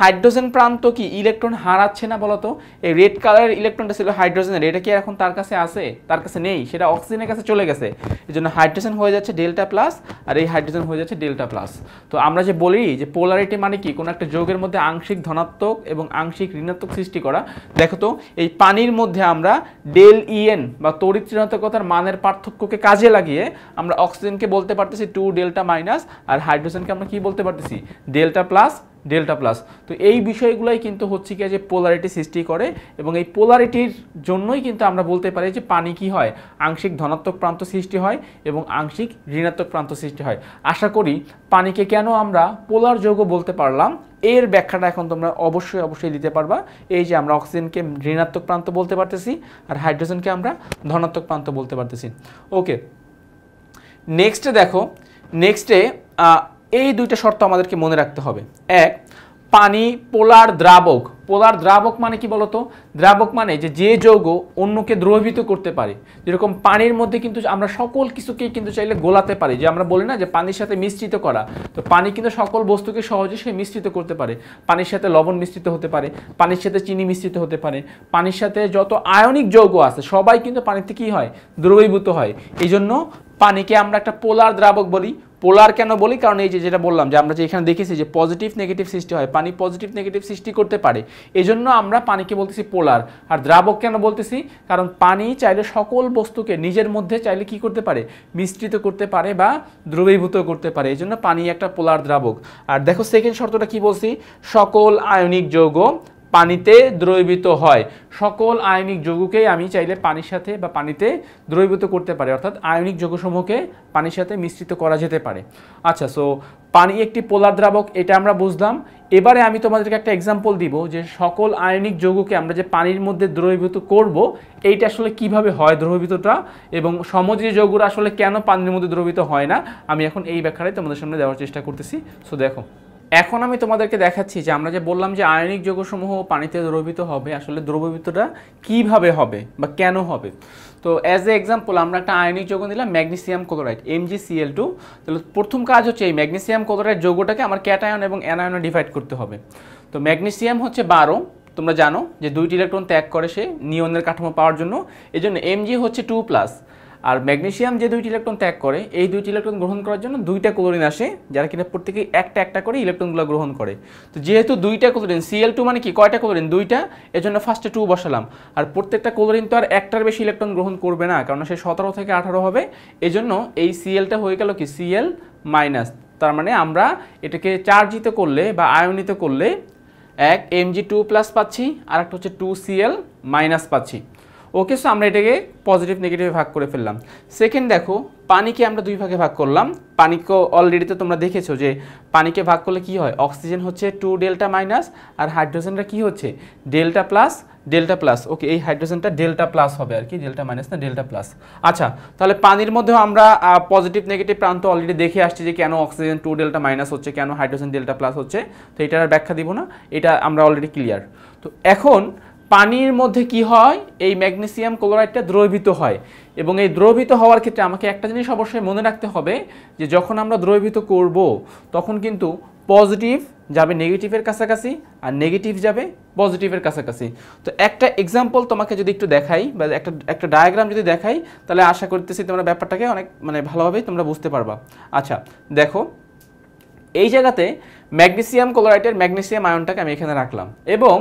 হাইড্রোজেন প্রান্ত কি ইলেকট্রন হারাচ্ছে না বলতো এই রেড কালারের ইলেকট্রনটা ছিল হাইড্রোজেনের এটা কি এখন তার কাছে আছে তার কাছে নেই সেটা অক্সিজেনের কাছে চলে গেছে এই জন্য হাইড্রোজেন হয়ে যাচ্ছে ডেল্টা প্লাস আর এই হাইড্রোজেন হয়ে যাচ্ছে ডেল্টা প্লাস তো আমরা যে বলি যে পোলারিটি মানে কি কোনো একটা যোগের মধ্যে আংশিক ধনাত্মক এবং আংশিক ঋণাত্মক সৃষ্টি করা দেখো তো এই পানির মধ্যে আমরা ডেল ইএন বা তড়িৎ ঋণাত্মকতার মানের পার্থক্যকে কাজে লাগিয়ে আমরা অক্সিজেনকে বলতে পারতেছি টু ডেল্টা মাইনাস আর হাইড্রোজেনকে আমরা কি বলতে পারতেছি ডেল্টা প্লাস ডেল্টা প্লাস তো এই বিষয়গুলোই কিন্তু হচ্ছে কি যে পোলারিটি সৃষ্টি করে এবং এই পোলারিটির জন্যই কিন্তু আমরা বলতে পারি যে পানি কি হয় আংশিক ধনাত্মক প্রান্ত সৃষ্টি হয় এবং আংশিক ঋণাত্মক প্রান্ত সৃষ্টি হয় আশা করি পানিকে কেন আমরা পোলার যৌগ বলতে পারলাম এর ব্যাখ্যাটা এখন তোমরা অবশ্যই অবশ্যই দিতে পারবা এই যে আমরা অক্সিজেনকে ঋণাত্মক প্রান্ত বলতে পারতেছি আর হাইড্রোজেনকে আমরা ধনাত্মক প্রান্ত বলতে পারতেছি ওকে নেক্সটে দেখো নেক্সটে এই দুইটা শর্ত আমাদেরকে মনে রাখতে হবে এক পানি পোলার দ্রাবক পোলার দ্রাবক মানে কি বলতো দ্রাবক মানে যে যে যৌগ অন্যকে দ্রবীভূত করতে পারে যেরকম পানির মধ্যে কিন্তু আমরা সকল কিছুকে কিন্তু চাইলে গোলাতে পারি যে আমরা বলি না যে পানির সাথে মিশ্রিত করা তো পানি কিন্তু সকল বস্তুকে সহজে সে মিশ্রিত করতে পারে পানির সাথে লবণ মিশ্রিত হতে পারে পানির সাথে চিনি মিশ্রিত হতে পারে পানির সাথে যত আয়নিক যৌগ আছে সবাই কিন্তু পানিতে কী হয় দ্রবীভূত হয় এই জন্য পানিকে আমরা একটা পোলার দ্রাবক বলি পোলার কেন বলি কারণ এই যে যেটা বললাম যে আমরা যে এখানে দেখেছি যে পজিটিভ নেগেটিভ সৃষ্টি হয় পানি পজিটিভ নেগেটিভ সৃষ্টি করতে পারে এজন্য আমরা পানিকে বলতেছি পোলার আর দ্রাবক কেন বলতেছি কারণ পানি চাইলে সকল বস্তুকে নিজের মধ্যে চাইলে কি করতে পারে মিশ্রিত করতে পারে বা দ্রবীভূত করতে পারে এই জন্য পানি একটা পোলার দ্রাবক আর দেখো সেকেন্ড শর্তটা কি বলছি সকল আয়নিক যৌগ পানিতে দ্রবীভূত হয় সকল আয়নিক যৌগকেই আমি চাইলে পানির সাথে বা পানিতে দ্রবীভূত করতে পারি অর্থাৎ আয়নিক যৌগসমূহকে পানির সাথে মিশ্রিত করা যেতে পারে আচ্ছা সো পানি একটি পোলার দ্রাবক এটা আমরা বুঝলাম এবারে আমি তোমাদেরকে একটা এক্সাম্পল দিব যে সকল আয়নিক যৌগকে আমরা যে পানির মধ্যে দ্রবীভূত করব এইটা আসলে কিভাবে হয় দ্রবীভূতটা এবং সমজীয় যৌগরা আসলে কেন পানির মধ্যে দ্রবীভূত হয় না আমি এখন এই ব্যাখ্যাটাই তোমাদের সামনে দেওয়ার চেষ্টা করতেছি সো দেখো এখন আমি তোমাদেরকে দেখাচ্ছি যে আমরা যে বললাম যে আয়নিক যোগসমূহ পানিতে দ্রবীভূত হবে আসলে দ্রবীভূতটা কিভাবে হবে বা কেন হবে তো অ্যাজ এ এক্সাম্পল আমরা একটা আয়নিক যোগ দিলাম ম্যাগনেসিয়াম ক্লোরাইড এমজিসিএল টু তাহলে প্রথম কাজ হচ্ছে এই ম্যাগনেসিয়াম ক্লোরাইড যোগটাকে আমার ক্যাটায়ন এবং অ্যানায়নে ডিভাইড করতে হবে তো ম্যাগনেসিয়াম হচ্ছে বারো তোমরা জানো যে দুইটি ইলেকট্রন ত্যাগ করে সে নিয়নের কাঠামো পাওয়ার জন্য এজন্য এমজি হচ্ছে টু প্লাস আর ম্যাগনেশিয়াম যে দুইটি ইলেকট্রন ত্যাগ করে এই দুইটি ইলেকট্রন গ্রহণ করার জন্য দুইটা ক্লোরিন আসে যারা কিনা প্রত্যেকেই একটা একটা করে ইলেকট্রনগুলো গ্রহণ করে তো যেহেতু দুইটা ক্লোরিন সিএল টু মানে কি কয়টা ক্লোরিন দুইটা এর জন্য ফার্স্টে টু বসালাম আর প্রত্যেকটা ক্লোরিন তো আর একটার বেশি ইলেকট্রন গ্রহণ করবে না কারণ সে সতেরো থেকে আঠারো হবে এজন্য এই সিএলটা হয়ে গেল কি সিএল মাইনাস তার মানে আমরা এটাকে চার্জিত করলে বা আয়নিত করলে এক এমজি টু প্লাস পাচ্ছি আর একটা হচ্ছে টু সিএল মাইনাস পাচ্ছি ওকে সো আমরা এটাকে পজিটিভ নেগেটিভে ভাগ করে ফেললাম সেকেন্ড দেখো পানিকে আমরা দুই ভাগে ভাগ করলাম পানিকে অলরেডিতে তোমরা দেখেছো যে পানিকে ভাগ করলে কি হয় অক্সিজেন হচ্ছে টু ডেল্টা মাইনাস আর হাইড্রোজেনটা কি হচ্ছে delta plus delta plus okay এই হাইড্রোজেনটা ডেল্টা প্লাস হবে আর কি ডেল্টা মাইনাস না ডেল্টা প্লাস আচ্ছা তাহলে পানির মধ্যেও আমরা পজিটিভ নেগেটিভ প্রান্ত অলরেডি দেখে আসছি যে কেন অক্সিজেন টু ডেল্টা মাইনাস হচ্ছে কেন হাইড্রোজেন ডেল্টা প্লাস হচ্ছে তো এটার ব্যাখ্যা দিব না এটা আমরা অলরেডি ক্লিয়ার তো এখন পানির মধ্যে কি হয় এই ম্যাগনেসিয়াম ক্লোরাইডটা দ্রবীভূত হয় এবং এই দ্রবীভূত হওয়ার ক্ষেত্রে আমাকে একটা জিনিস অবশ্যই মনে রাখতে হবে যে যখন আমরা দ্রবীভূত করব তখন কিন্তু পজিটিভ যাবে নেগেটিভের কাছাকাছি আর নেগেটিভ যাবে পজিটিভের কাছাকাছি তো একটা এক্সাম্পল তোমাকে যদি একটু দেখাই বা একটা একটা ডায়াগ্রাম যদি দেখাই তাহলে আশা করতেছি তোমরা ব্যাপারটাকে অনেক মানে ভালোভাবেই তোমরা বুঝতে পারবা আচ্ছা দেখো এই জায়গাতে ম্যাগনেসিয়াম ক্লোরাইডের ম্যাগনেসিয়াম আয়নটাকে আমি এখানে রাখলাম এবং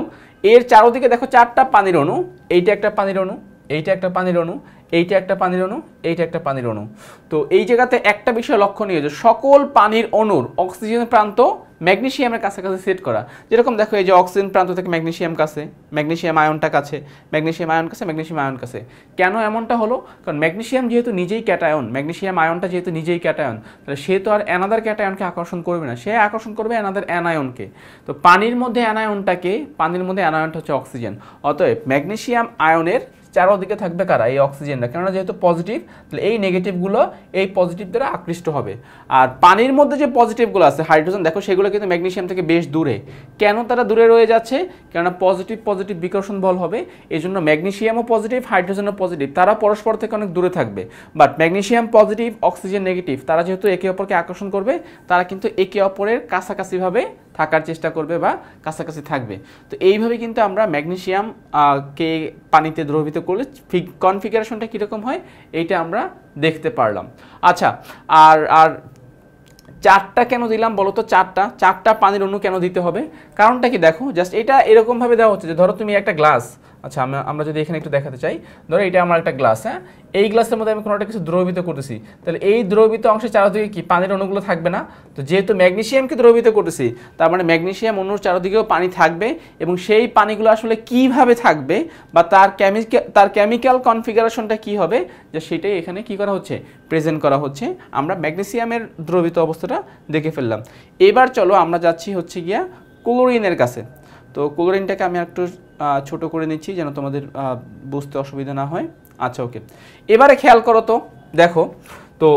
এর চারোদিকে দেখো চারটা পানির অণু এইটা একটা পানির অণু এইটা একটা পানির অণু এইটা একটা পানির অণু এইটা একটা পানির অণু তো এই জায়গাতে একটা বিষয় লক্ষণীয় যে সকল পানির অণুর অক্সিজেন প্রান্ত ম্যাগনেশিয়ামের কাছাকাছি সেট করা যেরকম দেখো এই যে অক্সিজেন প্রান্ত থেকে ম্যাগনেশিয়াম কাছে ম্যাগনেশিয়াম আয়নটা কাছে ম্যাগনেশিয়াম আয়ন কাছে ম্যাগনেশিয়াম আয়ন কাছে কেন এমনটা হলো কারণ ম্যাগনেশিয়াম যেহেতু নিজেই ক্যাটায়ন ম্যাগনেশিয়াম আয়নটা যেহেতু নিজেই ক্যাটায়ন তাহলে সে তো আর অ্যানাদার ক্যাটায়নকে আকর্ষণ করবে না সে আকর্ষণ করবে অ্যানাদার অ্যানায়নকে তো পানির মধ্যে অ্যানায়নটাকে পানির মধ্যে অ্যানায়নটা হচ্ছে অক্সিজেন অতএব ম্যাগনেশিয়াম আয়নের চারোদিকে থাকবে কারা এই অক্সিজেনটা কেননা যেহেতু পজিটিভ তাহলে এই নেগেটিভগুলো এই পজিটিভ দ্বারা আকৃষ্ট হবে আর পানির মধ্যে যে পজিটিভগুলো আছে হাইড্রোজেন দেখো সেগুলো কিন্তু ম্যাগনেশিয়াম থেকে বেশ দূরে কেন তারা দূরে রয়ে যাচ্ছে কেননা পজিটিভ পজিটিভ বিকর্ষণ বল হবে এই জন্য ম্যাগনেশিয়ামও পজিটিভ হাইড্রোজেনও পজিটিভ তারা পরস্পর থেকে অনেক দূরে থাকবে but magnesium positive oxygen negative তারা যেহেতু একে অপরকে আকর্ষণ করবে তারা কিন্তু একে অপরের কাছাকাছিভাবে থাকার চেষ্টা করবে বা কাছাকাছি থাকবে তো এইভাবে কিন্তু আমরা ম্যাগনেশিয়াম কে পানিতে দ্রবিত করলে কনফিগারেশনটা কীরকম হয় এইটা আমরা দেখতে পারলাম আচ্ছা আর আর চারটা কেন দিলাম বলো তো চারটা চারটা পানির অনু কেন দিতে হবে কারণটা কি দেখো জাস্ট এটা এরকমভাবে দেওয়া হচ্ছে যে ধরো তুমি একটা গ্লাস আচ্ছা আমরা যদি এখানে একটু দেখাতে চাই ধরো এটা আমার একটা গ্লাস হ্যাঁ এই গ্লাসের মধ্যে আমি কোনো একটা কিছু দ্রবিত করতেছি তাহলে এই দ্রবিত অংশের চারদিকে কি পানির অনুগুলো থাকবে না তো যেহেতু ম্যাগনেশিয়ামকে দ্রবিত করতেছি তার মানে ম্যাগনেশিয়াম অন্য চারদিকেও পানি থাকবে এবং সেই পানিগুলো আসলে কিভাবে থাকবে বা তার কেমিক্যাল তার কেমিক্যাল কনফিগারেশনটা কি হবে যে সেটাই এখানে কি করা হচ্ছে প্রেজেন্ট করা হচ্ছে আমরা ম্যাগনেসিয়ামের দ্রবিত অবস্থাটা দেখে ফেললাম এবার চলো আমরা যাচ্ছি হচ্ছে গিয়া ক্লোরিনের কাছে তো কুলোরিনটাকে আমি একটু ছোট করে নিচ্ছি যেন তোমাদের বুঝতে অসুবিধা না হয় আচ্ছা ওকে এবারে খেয়াল করো তো দেখো তো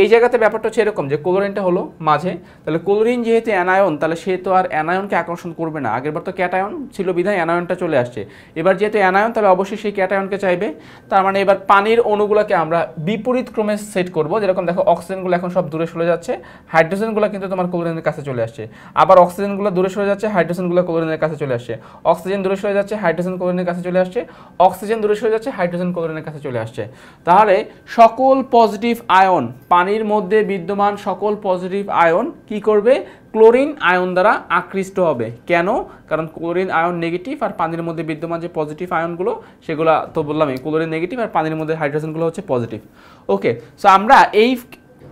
এই জায়গাতে ব্যাপারটা হচ্ছে এরকম যে ক্লোরিনটা হলো মাঝে তাহলে ক্লোরিন যেহেতু অ্যানায়ন তাহলে সে তো আর অ্যানায়নকে আকর্ষণ করবে না আগেরবার তো ক্যাটায়ন ছিল বিধায় অ্যানায়নটা চলে আসছে এবার যেহেতু অ্যানায়ন তাহলে অবশ্যই সেই ক্যাটায়নকে চাইবে তার মানে এবার পানির অণুগুলোকে আমরা বিপরীত ক্রমে সেট করব যেরকম দেখো অক্সিজেনগুলো এখন সব দূরে সরে যাচ্ছে হাইড্রোজেনগুলো কিন্তু তোমার ক্লোরিনের কাছে চলে আসছে আবার অক্সিজেনগুলো দূরে সরে যাচ্ছে হাইড্রোজেনগুলো ক্লোরিনের কাছে চলে আসছে অক্সিজেন দূরে সরে যাচ্ছে হাইড্রোজেন ক্লোরিনের কাছে চলে আসছে অক্সিজেন দূরে সরে যাচ্ছে হাইড্রোজেন ক্লোরিনের কাছে চলে আসছে তাহলে সকল পজিটিভ আয়ন পানির মধ্যে বিদ্যমান সকল পজিটিভ আয়ন কি করবে ক্লোরিন আয়ন দ্বারা আকৃষ্ট হবে কেন কারণ ক্লোরিন আয়ন নেগেটিভ আর পানির মধ্যে বিদ্যমান যে পজিটিভ আয়নগুলো সেগুলো তো বললামই ক্লোরিন নেগেটিভ আর পানির মধ্যে হাইড্রোজেনগুলো হচ্ছে পজিটিভ ওকে সো আমরা এই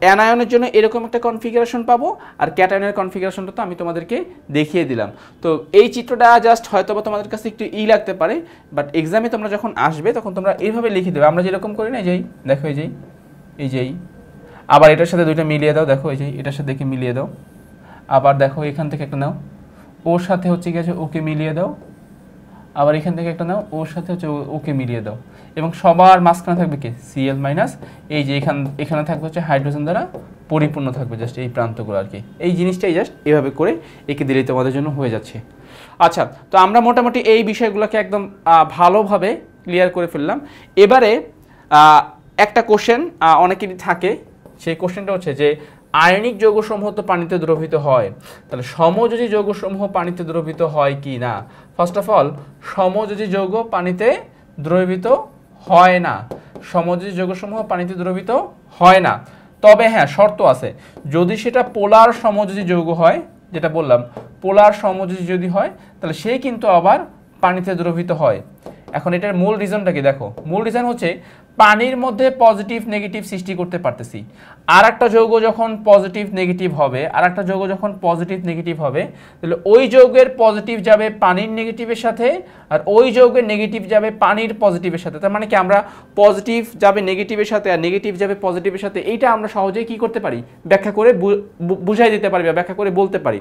অ্যানায়নের জন্য এরকম একটা কনফিগারেশন পাবো আর ক্যাটায়নের কনফিগারেশনটা তো আমি তোমাদেরকে দেখিয়ে দিলাম তো এই চিত্রটা জাস্ট হয়তো বা তোমাদের কাছে একটু ই লাগতে পারে বাট এক্সামে তোমরা যখন আসবে তখন তোমরা এইভাবে লিখে দেবে আমরা যেরকম করি না এই যেই দেখো এই যেই এই যেই আবার এটার সাথে দুইটা মিলিয়ে দাও দেখো এই যে এটার সাথে কি মিলিয়ে দাও আবার দেখো এখান থেকে একটা নাও ওর সাথে হচ্ছে কি আছে ওকে মিলিয়ে দাও আবার এখান থেকে একটা নাও ওর সাথে হচ্ছে ওকে মিলিয়ে দাও এবং সবার মাঝখানে থাকবে কি সিএল মাইনাস এই যে এখান এখানে থাকবে হচ্ছে হাইড্রোজেন দ্বারা পরিপূর্ণ থাকবে জাস্ট এই প্রান্তগুলো আর কি এই জিনিসটাই জাস্ট এভাবে করে একে দিলেই তোমাদের জন্য হয়ে যাচ্ছে আচ্ছা তো আমরা মোটামুটি এই বিষয়গুলোকে একদম ভালোভাবে ক্লিয়ার করে ফেললাম এবারে একটা কোশ্চেন অনেকেরই থাকে সেই কোশ্চেনটা হচ্ছে যে আয়নিক যৌগসমূহ তো পানিতে দ্রবিত হয় তাহলে সমযোজী যৌগসমূহ পানিতে দ্রবিত হয় কি না ফার্স্ট অফ অল সমযোজী যৌগ পানিতে দ্রবিত হয় না সমযোজী যৌগসমূহ পানিতে দ্রবিত হয় না তবে হ্যাঁ শর্ত আছে যদি সেটা পোলার সমযোজী যৌগ হয় যেটা বললাম পোলার সমযোজী যদি হয় তাহলে সে কিন্তু আবার পানিতে দ্রবিত হয় এখন এটার মূল রিজনটা কি দেখো মূল রিজন হচ্ছে পানির মধ্যে পজিটিভ নেগেটিভ সৃষ্টি করতে পারতেছি আর একটা যৌগ যখন পজিটিভ নেগেটিভ হবে আর একটা যৌগ যখন পজিটিভ নেগেটিভ হবে তাহলে ওই যৌগের পজিটিভ যাবে পানির নেগেটিভের সাথে আর ওই যৌগের নেগেটিভ যাবে পানির পজিটিভের সাথে তার মানে কি আমরা পজিটিভ যাবে নেগেটিভের সাথে আর নেগেটিভ যাবে পজিটিভের সাথে এইটা আমরা সহজেই কি করতে পারি ব্যাখ্যা করে বুঝাই দিতে পারি বা ব্যাখ্যা করে বলতে পারি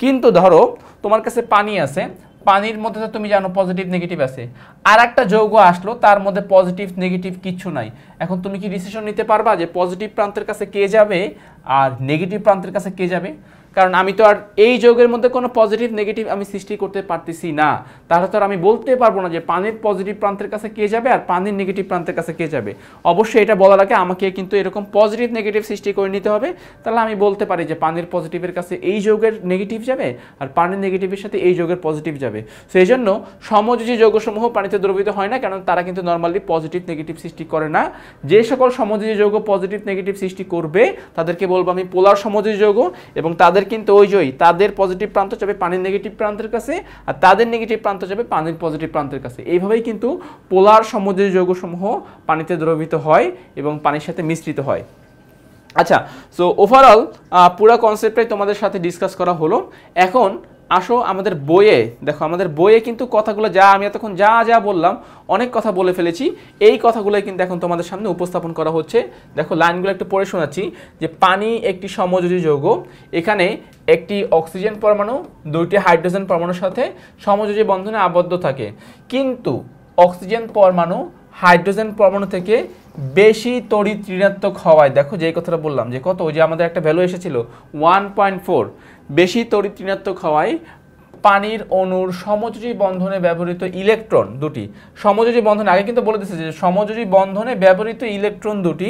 কিন্তু ধরো তোমার কাছে পানি আছে পানির মধ্যে তো তুমি জানো পজিটিভ নেগেটিভ আছে আর একটা যৌগ আসলো তার মধ্যে পজিটিভ নেগেটিভ কিছু নাই এখন তুমি কি ডিসিশন নিতে পারবা যে পজিটিভ প্রান্তের কাছে কে যাবে আর নেগেটিভ প্রান্তের কাছে কে যাবে কারণ আমি তো আর এই যোগের মধ্যে কোনো পজিটিভ নেগেটিভ আমি সৃষ্টি করতে পারতেছি না তাহলে তো আর আমি বলতে পারবো না যে পানির পজিটিভ প্রান্তের কাছে কে যাবে আর পানির নেগেটিভ প্রান্তের কাছে কে যাবে অবশ্যই এটা বলার আগে আমাকে কিন্তু এরকম পজিটিভ নেগেটিভ সৃষ্টি করে নিতে হবে তাহলে আমি বলতে পারি যে পানির পজিটিভের কাছে এই যোগের নেগেটিভ যাবে আর পানির নেগেটিভের সাথে এই যোগের পজিটিভ যাবে সো এই জন্য সমযোজী যৌগসমূহ পানিতে দ্রবিত হয় না কারণ তারা কিন্তু নর্মালি পজিটিভ নেগেটিভ সৃষ্টি করে না যে সকল সমযোজী যোগ পজিটিভ নেগেটিভ সৃষ্টি করবে তাদেরকে বলবো আমি পোলার সমযোজী যোগ এবং তাদের কিন্তু ওই জয়ী তাদের পজিটিভ প্রান্ত যাবে পানির নেগেটিভ প্রান্তের কাছে আর তাদের নেগেটিভ প্রান্ত প্রান্ত যাবে পানির পজিটিভ প্রান্তের কাছে এইভাবেই কিন্তু পোলার সমুদ্রের যৌগসমূহ পানিতে দ্রবীভূত হয় এবং পানির সাথে মিশ্রিত হয় আচ্ছা সো ওভারঅল পুরো কনসেপ্টটাই তোমাদের সাথে ডিসকাস করা হলো এখন আসো আমাদের বইয়ে দেখো আমাদের বইয়ে কিন্তু কথাগুলো যা আমি এতক্ষণ যা যা বললাম অনেক কথা বলে ফেলেছি এই কথাগুলোই কিন্তু এখন তোমাদের সামনে উপস্থাপন করা হচ্ছে দেখো লাইনগুলো একটু পড়ে শোনাচ্ছি যে পানি একটি সমযোজী যৌগ এখানে একটি অক্সিজেন পরমাণু দুইটি হাইড্রোজেন পরমাণুর সাথে সমযোজী বন্ধনে আবদ্ধ থাকে কিন্তু অক্সিজেন পরমাণু হাইড্রোজেন পরমাণু থেকে বেশি তড়িৎ ঋণাত্মক হওয়ায় দেখো যে কথাটা বললাম যে কত ওই যে আমাদের একটা ভ্যালু এসেছিল ওয়ান পয়েন্ট ফোর বেশি তরিত্রিণাত্মক হওয়ায় পানির অণুর সমযোজী বন্ধনে ব্যবহৃত ইলেকট্রন দুটি সমযোজী বন্ধনে আগে কিন্তু বলে দিচ্ছে যে সমযোজী বন্ধনে ব্যবহৃত ইলেকট্রন দুটি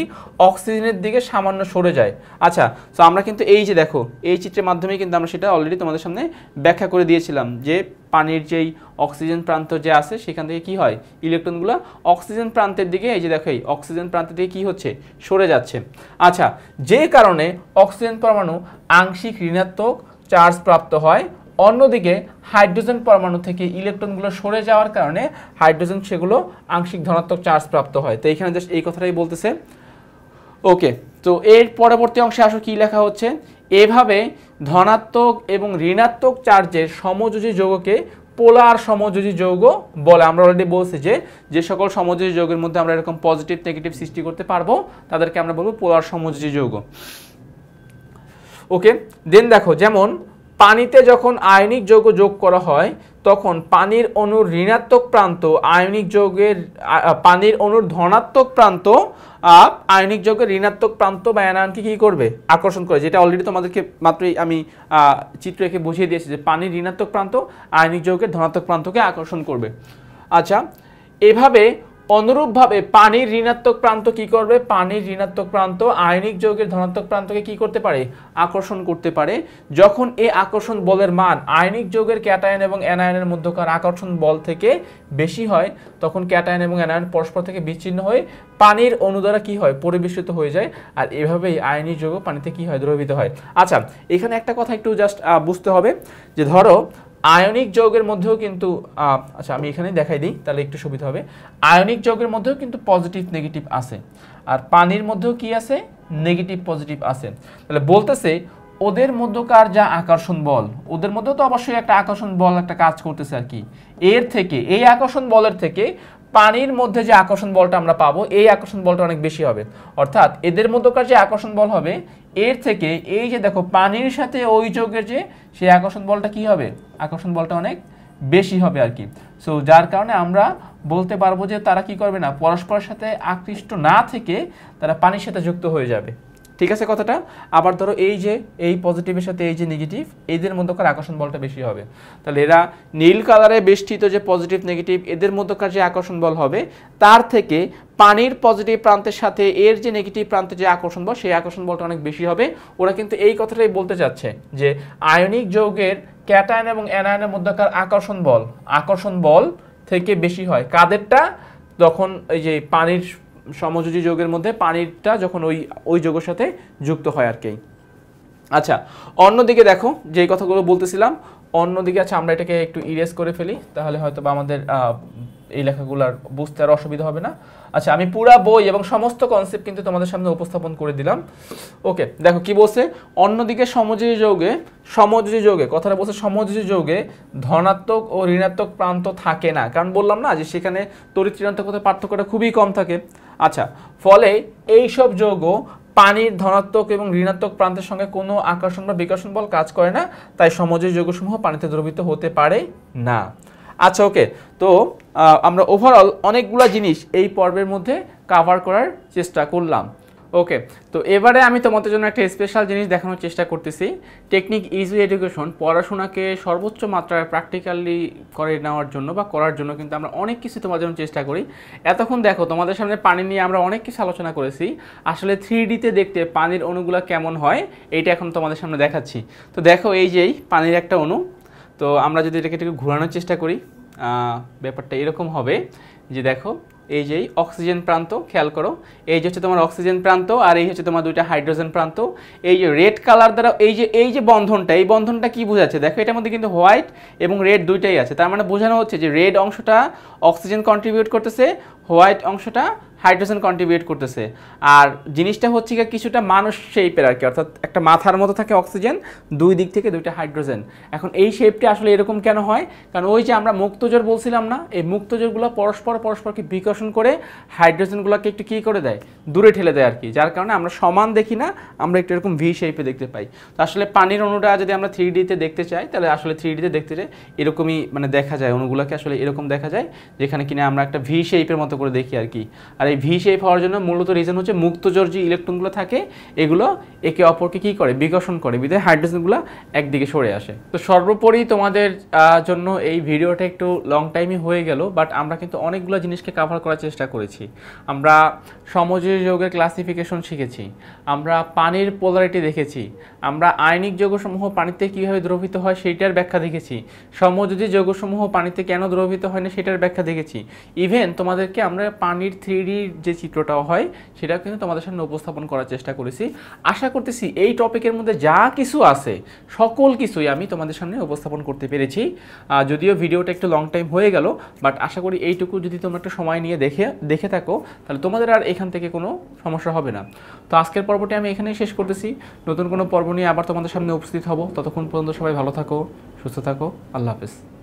অক্সিজেনের দিকে সামান্য সরে যায় আচ্ছা তো আমরা কিন্তু এই যে দেখো এই চিত্রের মাধ্যমে কিন্তু আমরা সেটা অলরেডি তোমাদের সামনে ব্যাখ্যা করে দিয়েছিলাম যে পানির যেই অক্সিজেন প্রান্ত যে আছে সেখান থেকে কি হয় ইলেকট্রনগুলো অক্সিজেন প্রান্তের দিকে এই যে দেখো এই অক্সিজেন প্রান্তের দিকে কি হচ্ছে সরে যাচ্ছে আচ্ছা যে কারণে অক্সিজেন পরমাণু আংশিক ঋণাত্মক চার্জ প্রাপ্ত হয় অন্যদিকে হাইড্রোজেন পরমাণু থেকে ইলেকট্রনগুলো সরে যাওয়ার কারণে হাইড্রোজেন সেগুলো আংশিক ধনাত্মক চার্জ প্রাপ্ত হয় তো এইখানে জাস্ট এই কথাটাই বলতেছে ওকে তো এর পরবর্তী অংশে আসো কী লেখা হচ্ছে এভাবে ধনাত্মক এবং ঋণাত্মক চার্জের সমযোজী যৌগকে পোলার সমযোজী যৌগ বলে আমরা অলরেডি বলছি যে যে সকল সমযোজী যৌগের মধ্যে আমরা এরকম পজিটিভ নেগেটিভ সৃষ্টি করতে পারবো তাদেরকে আমরা বলবো পোলার সমযোজী যৌগ ওকে দেন দেখো যেমন পানিতে যখন আয়নিক যৌগ যোগ করা হয় তখন পানির অনুর ঋণাত্মক প্রান্ত আয়নিক যৌগের পানির অনুর ধনাত্মক প্রান্ত আয়নিক যৌগের ঋণাত্মক প্রান্ত বা অ্যানায়নকে কী করবে আকর্ষণ করে যেটা অলরেডি তোমাদেরকে মাত্রই আমি চিত্র এঁকে বুঝিয়ে দিয়েছি যে পানির ঋণাত্মক প্রান্ত আয়নিক যৌগের ধনাত্মক প্রান্তকে আকর্ষণ করবে আচ্ছা এভাবে অনুরূপভাবে পানির ঋণাত্মক প্রান্ত কি করবে পানির ঋণাত্মক প্রান্ত আয়নিক যৌগের ধনাত্মক প্রান্তকে কি করতে পারে আকর্ষণ করতে পারে যখন এ আকর্ষণ বলের মান আয়নিক যৌগের ক্যাটায়ন এবং অ্যানায়নের মধ্যকার আকর্ষণ বল থেকে বেশি হয় তখন ক্যাটায়ন এবং অ্যানায়ন পরস্পর থেকে বিচ্ছিন্ন হয়ে পানির অণু দ্বারা কি হয় পরিবেশিত হয়ে যায় আর এভাবেই আয়নিক যৌগ পানিতে কি হয় দ্রবীভূত হয় আচ্ছা এখানে একটা কথা একটু জাস্ট বুঝতে হবে যে ধরো আয়নিক যৌগের মধ্যেও কিন্তু আচ্ছা আমি এখানে দেখাই দিই তাহলে একটু সুবিধা হবে আয়নিক যৌগের মধ্যেও কিন্তু পজিটিভ নেগেটিভ আছে আর পানির মধ্যেও কি আছে নেগেটিভ পজিটিভ আছে তাহলে বলতেছে ওদের মধ্যকার যা আকর্ষণ বল ওদের মধ্যেও তো অবশ্যই একটা আকর্ষণ বল একটা কাজ করতেছে আর কি এর থেকে এই আকর্ষণ বলের থেকে পানির মধ্যে যে আকর্ষণ বলটা আমরা পাবো এই আকর্ষণ বলটা অনেক বেশি হবে অর্থাৎ এদের মধ্যকার যে আকর্ষণ বল হবে এর থেকে এই যে দেখো পানির সাথে ওই যোগের যে সেই আকর্ষণ বলটা কি হবে আকর্ষণ বলটা অনেক বেশি হবে আর কি সো যার কারণে আমরা বলতে পারবো যে তারা কি করবে না পরস্পরের সাথে আকৃষ্ট না থেকে তারা পানির সাথে যুক্ত হয়ে যাবে ঠিক আছে কথাটা আবার ধরো এই যে এই পজিটিভের সাথে এই যে নেগেটিভ এদের মধ্যকার আকর্ষণ বলটা বেশি হবে তাহলে এরা নীল কালারে বেষ্টিত যে পজিটিভ নেগেটিভ এদের মধ্যকার যে আকর্ষণ বল হবে তার থেকে পানির পজিটিভ প্রান্তের সাথে এর যে নেগেটিভ প্রান্তে যে আকর্ষণ বল সেই আকর্ষণ বলটা অনেক বেশি হবে ওরা কিন্তু এই কথাটাই বলতে চাচ্ছে যে আয়নিক যৌগের ক্যাটায়ন এবং অ্যানায়নের মধ্যকার আকর্ষণ বল আকর্ষণ বল থেকে বেশি হয় কাদেরটা যখন এই যে পানির সমযোজী যোগের মধ্যে পানিটা যখন ওই ওই যোগের সাথে যুক্ত হয় আর কি আচ্ছা অন্যদিকে দেখো যে কথাগুলো বলতেছিলাম অন্যদিকে আচ্ছা আমরা এটাকে একটু ইরেজ করে ফেলি তাহলে হয়তো বা আমাদের এই লেখাগুলার বুঝতে আর অসুবিধা হবে না আচ্ছা আমি পুরা বই এবং সমস্ত কনসেপ্ট কিন্তু তোমাদের সামনে উপস্থাপন করে দিলাম ওকে দেখো কি বলছে অন্যদিকে সমজি যোগে সমজি যোগে কথাটা বলছে সমজি যোগে ধনাত্মক ও ঋণাত্মক প্রান্ত থাকে না কারণ বললাম না যে সেখানে তড়িৎ ঋণাত্মকতার পার্থক্যটা খুবই কম থাকে আচ্ছা ফলে এইসব যোগ পানির ধনাত্মক এবং ঋণাত্মক প্রান্তের সঙ্গে কোনো আকর্ষণ বা বিকর্ষণ বল কাজ করে না তাই সমজের যোগসমূহ পানিতে দ্রবিত হতে পারে না আচ্ছা ওকে তো আমরা ওভারঅল অনেকগুলো জিনিস এই পর্বের মধ্যে কাভার করার চেষ্টা করলাম ওকে তো এবারে আমি তোমাদের জন্য একটা স্পেশাল জিনিস দেখানোর চেষ্টা করতেছি টেকনিক ইজি এডুকেশন পড়াশোনাকে সর্বোচ্চ মাত্রায় প্র্যাকটিক্যালি করে নেওয়ার জন্য বা করার জন্য কিন্তু আমরা অনেক কিছু তোমার জন্য চেষ্টা করি এতক্ষণ দেখো তোমাদের সামনে পানি নিয়ে আমরা অনেক কিছু আলোচনা করেছি আসলে থ্রি ডিতে দেখতে পানির অণুগুলো কেমন হয় এইটা এখন তোমাদের সামনে দেখাচ্ছি তো দেখো এই যেই পানির একটা অণু তো আমরা যদি এটাকে একটু ঘোরানোর চেষ্টা করি ব্যাপারটা এরকম হবে যে দেখো এই যে অক্সিজেন প্রান্ত খেয়াল করো এই যে হচ্ছে তোমার অক্সিজেন প্রান্ত আর এই হচ্ছে তোমার দুইটা হাইড্রোজেন প্রান্ত এই যে রেড কালার দ্বারা এই যে এই যে বন্ধনটা এই বন্ধনটা কি বোঝাচ্ছে দেখো এটার মধ্যে কিন্তু হোয়াইট এবং রেড দুইটাই আছে তার মানে বোঝানো হচ্ছে যে রেড অংশটা অক্সিজেন কন্ট্রিবিউট করতেছে হোয়াইট অংশটা হাইড্রোজেন কন্ট্রিবিউট করতেছে আর জিনিসটা হচ্ছে গিয়ে কিছুটা মানুষ শেপের আর কি অর্থাৎ একটা মাথার মতো থাকে অক্সিজেন দুই দিক থেকে দুইটা হাইড্রোজেন এখন এই শেপটি আসলে এরকম কেন হয় কারণ ওই যে আমরা মুক্তজোর বলছিলাম না এই মুক্তজোরগুলো পরস্পর পরস্পরকে বিকর্ষণ করে হাইড্রোজেনগুলোকে একটু কী করে দেয় দূরে ঠেলে দেয় আর কি যার কারণে আমরা সমান দেখি না আমরা একটু এরকম ভি শেপে দেখতে পাই তো আসলে পানির অণুটা যদি আমরা থ্রি ডিতে দেখতে চাই তাহলে আসলে থ্রি ডিতে দেখতে চাই এরকমই মানে দেখা যায় অণুগুলোকে আসলে এরকম দেখা যায় যেখানে কিনা আমরা একটা ভি শেপের মতো করে দেখি আর কি আর এই ভি শেপ হওয়ার জন্য মূলত রিজন হচ্ছে মুক্তজর যে ইলেকট্রনগুলো থাকে এগুলো একে অপরকে কি করে বিকর্ষণ করে বিধায় হাইড্রোজেনগুলো একদিকে সরে আসে তো সর্বোপরি তোমাদের জন্য এই ভিডিওটা একটু লং টাইমই হয়ে গেল বাট আমরা কিন্তু অনেকগুলো জিনিসকে কাভার করার চেষ্টা করেছি আমরা সমজীয় যৌগের ক্লাসিফিকেশন শিখেছি আমরা পানির পোলারিটি দেখেছি আমরা আয়নিক যৌগসমূহ পানিতে কীভাবে দ্রবিত হয় সেইটার ব্যাখ্যা দেখেছি সমযোজী যৌগসমূহ পানিতে কেন দ্রবিত হয় না সেটার ব্যাখ্যা দেখেছি ইভেন তোমাদেরকে আমরা পানির থ্রি যে চিত্রটা হয় সেটা কিন্তু তোমাদের সামনে উপস্থাপন করার চেষ্টা করেছি আশা করতেছি এই টপিকের মধ্যে যা কিছু আছে সকল কিছুই আমি তোমাদের সামনে উপস্থাপন করতে পেরেছি যদিও ভিডিওটা একটু লং টাইম হয়ে গেল বাট আশা করি এইটুকু যদি তোমরা একটা সময় নিয়ে দেখে দেখে থাকো তাহলে তোমাদের আর এখান থেকে কোনো সমস্যা হবে না তো আজকের পর্বটি আমি এখানেই শেষ করতেছি নতুন কোনো পর্ব নিয়ে আবার তোমাদের সামনে উপস্থিত হব ততক্ষণ পর্যন্ত সবাই ভালো থাকো সুস্থ থাকো আল্লাহ হাফিজ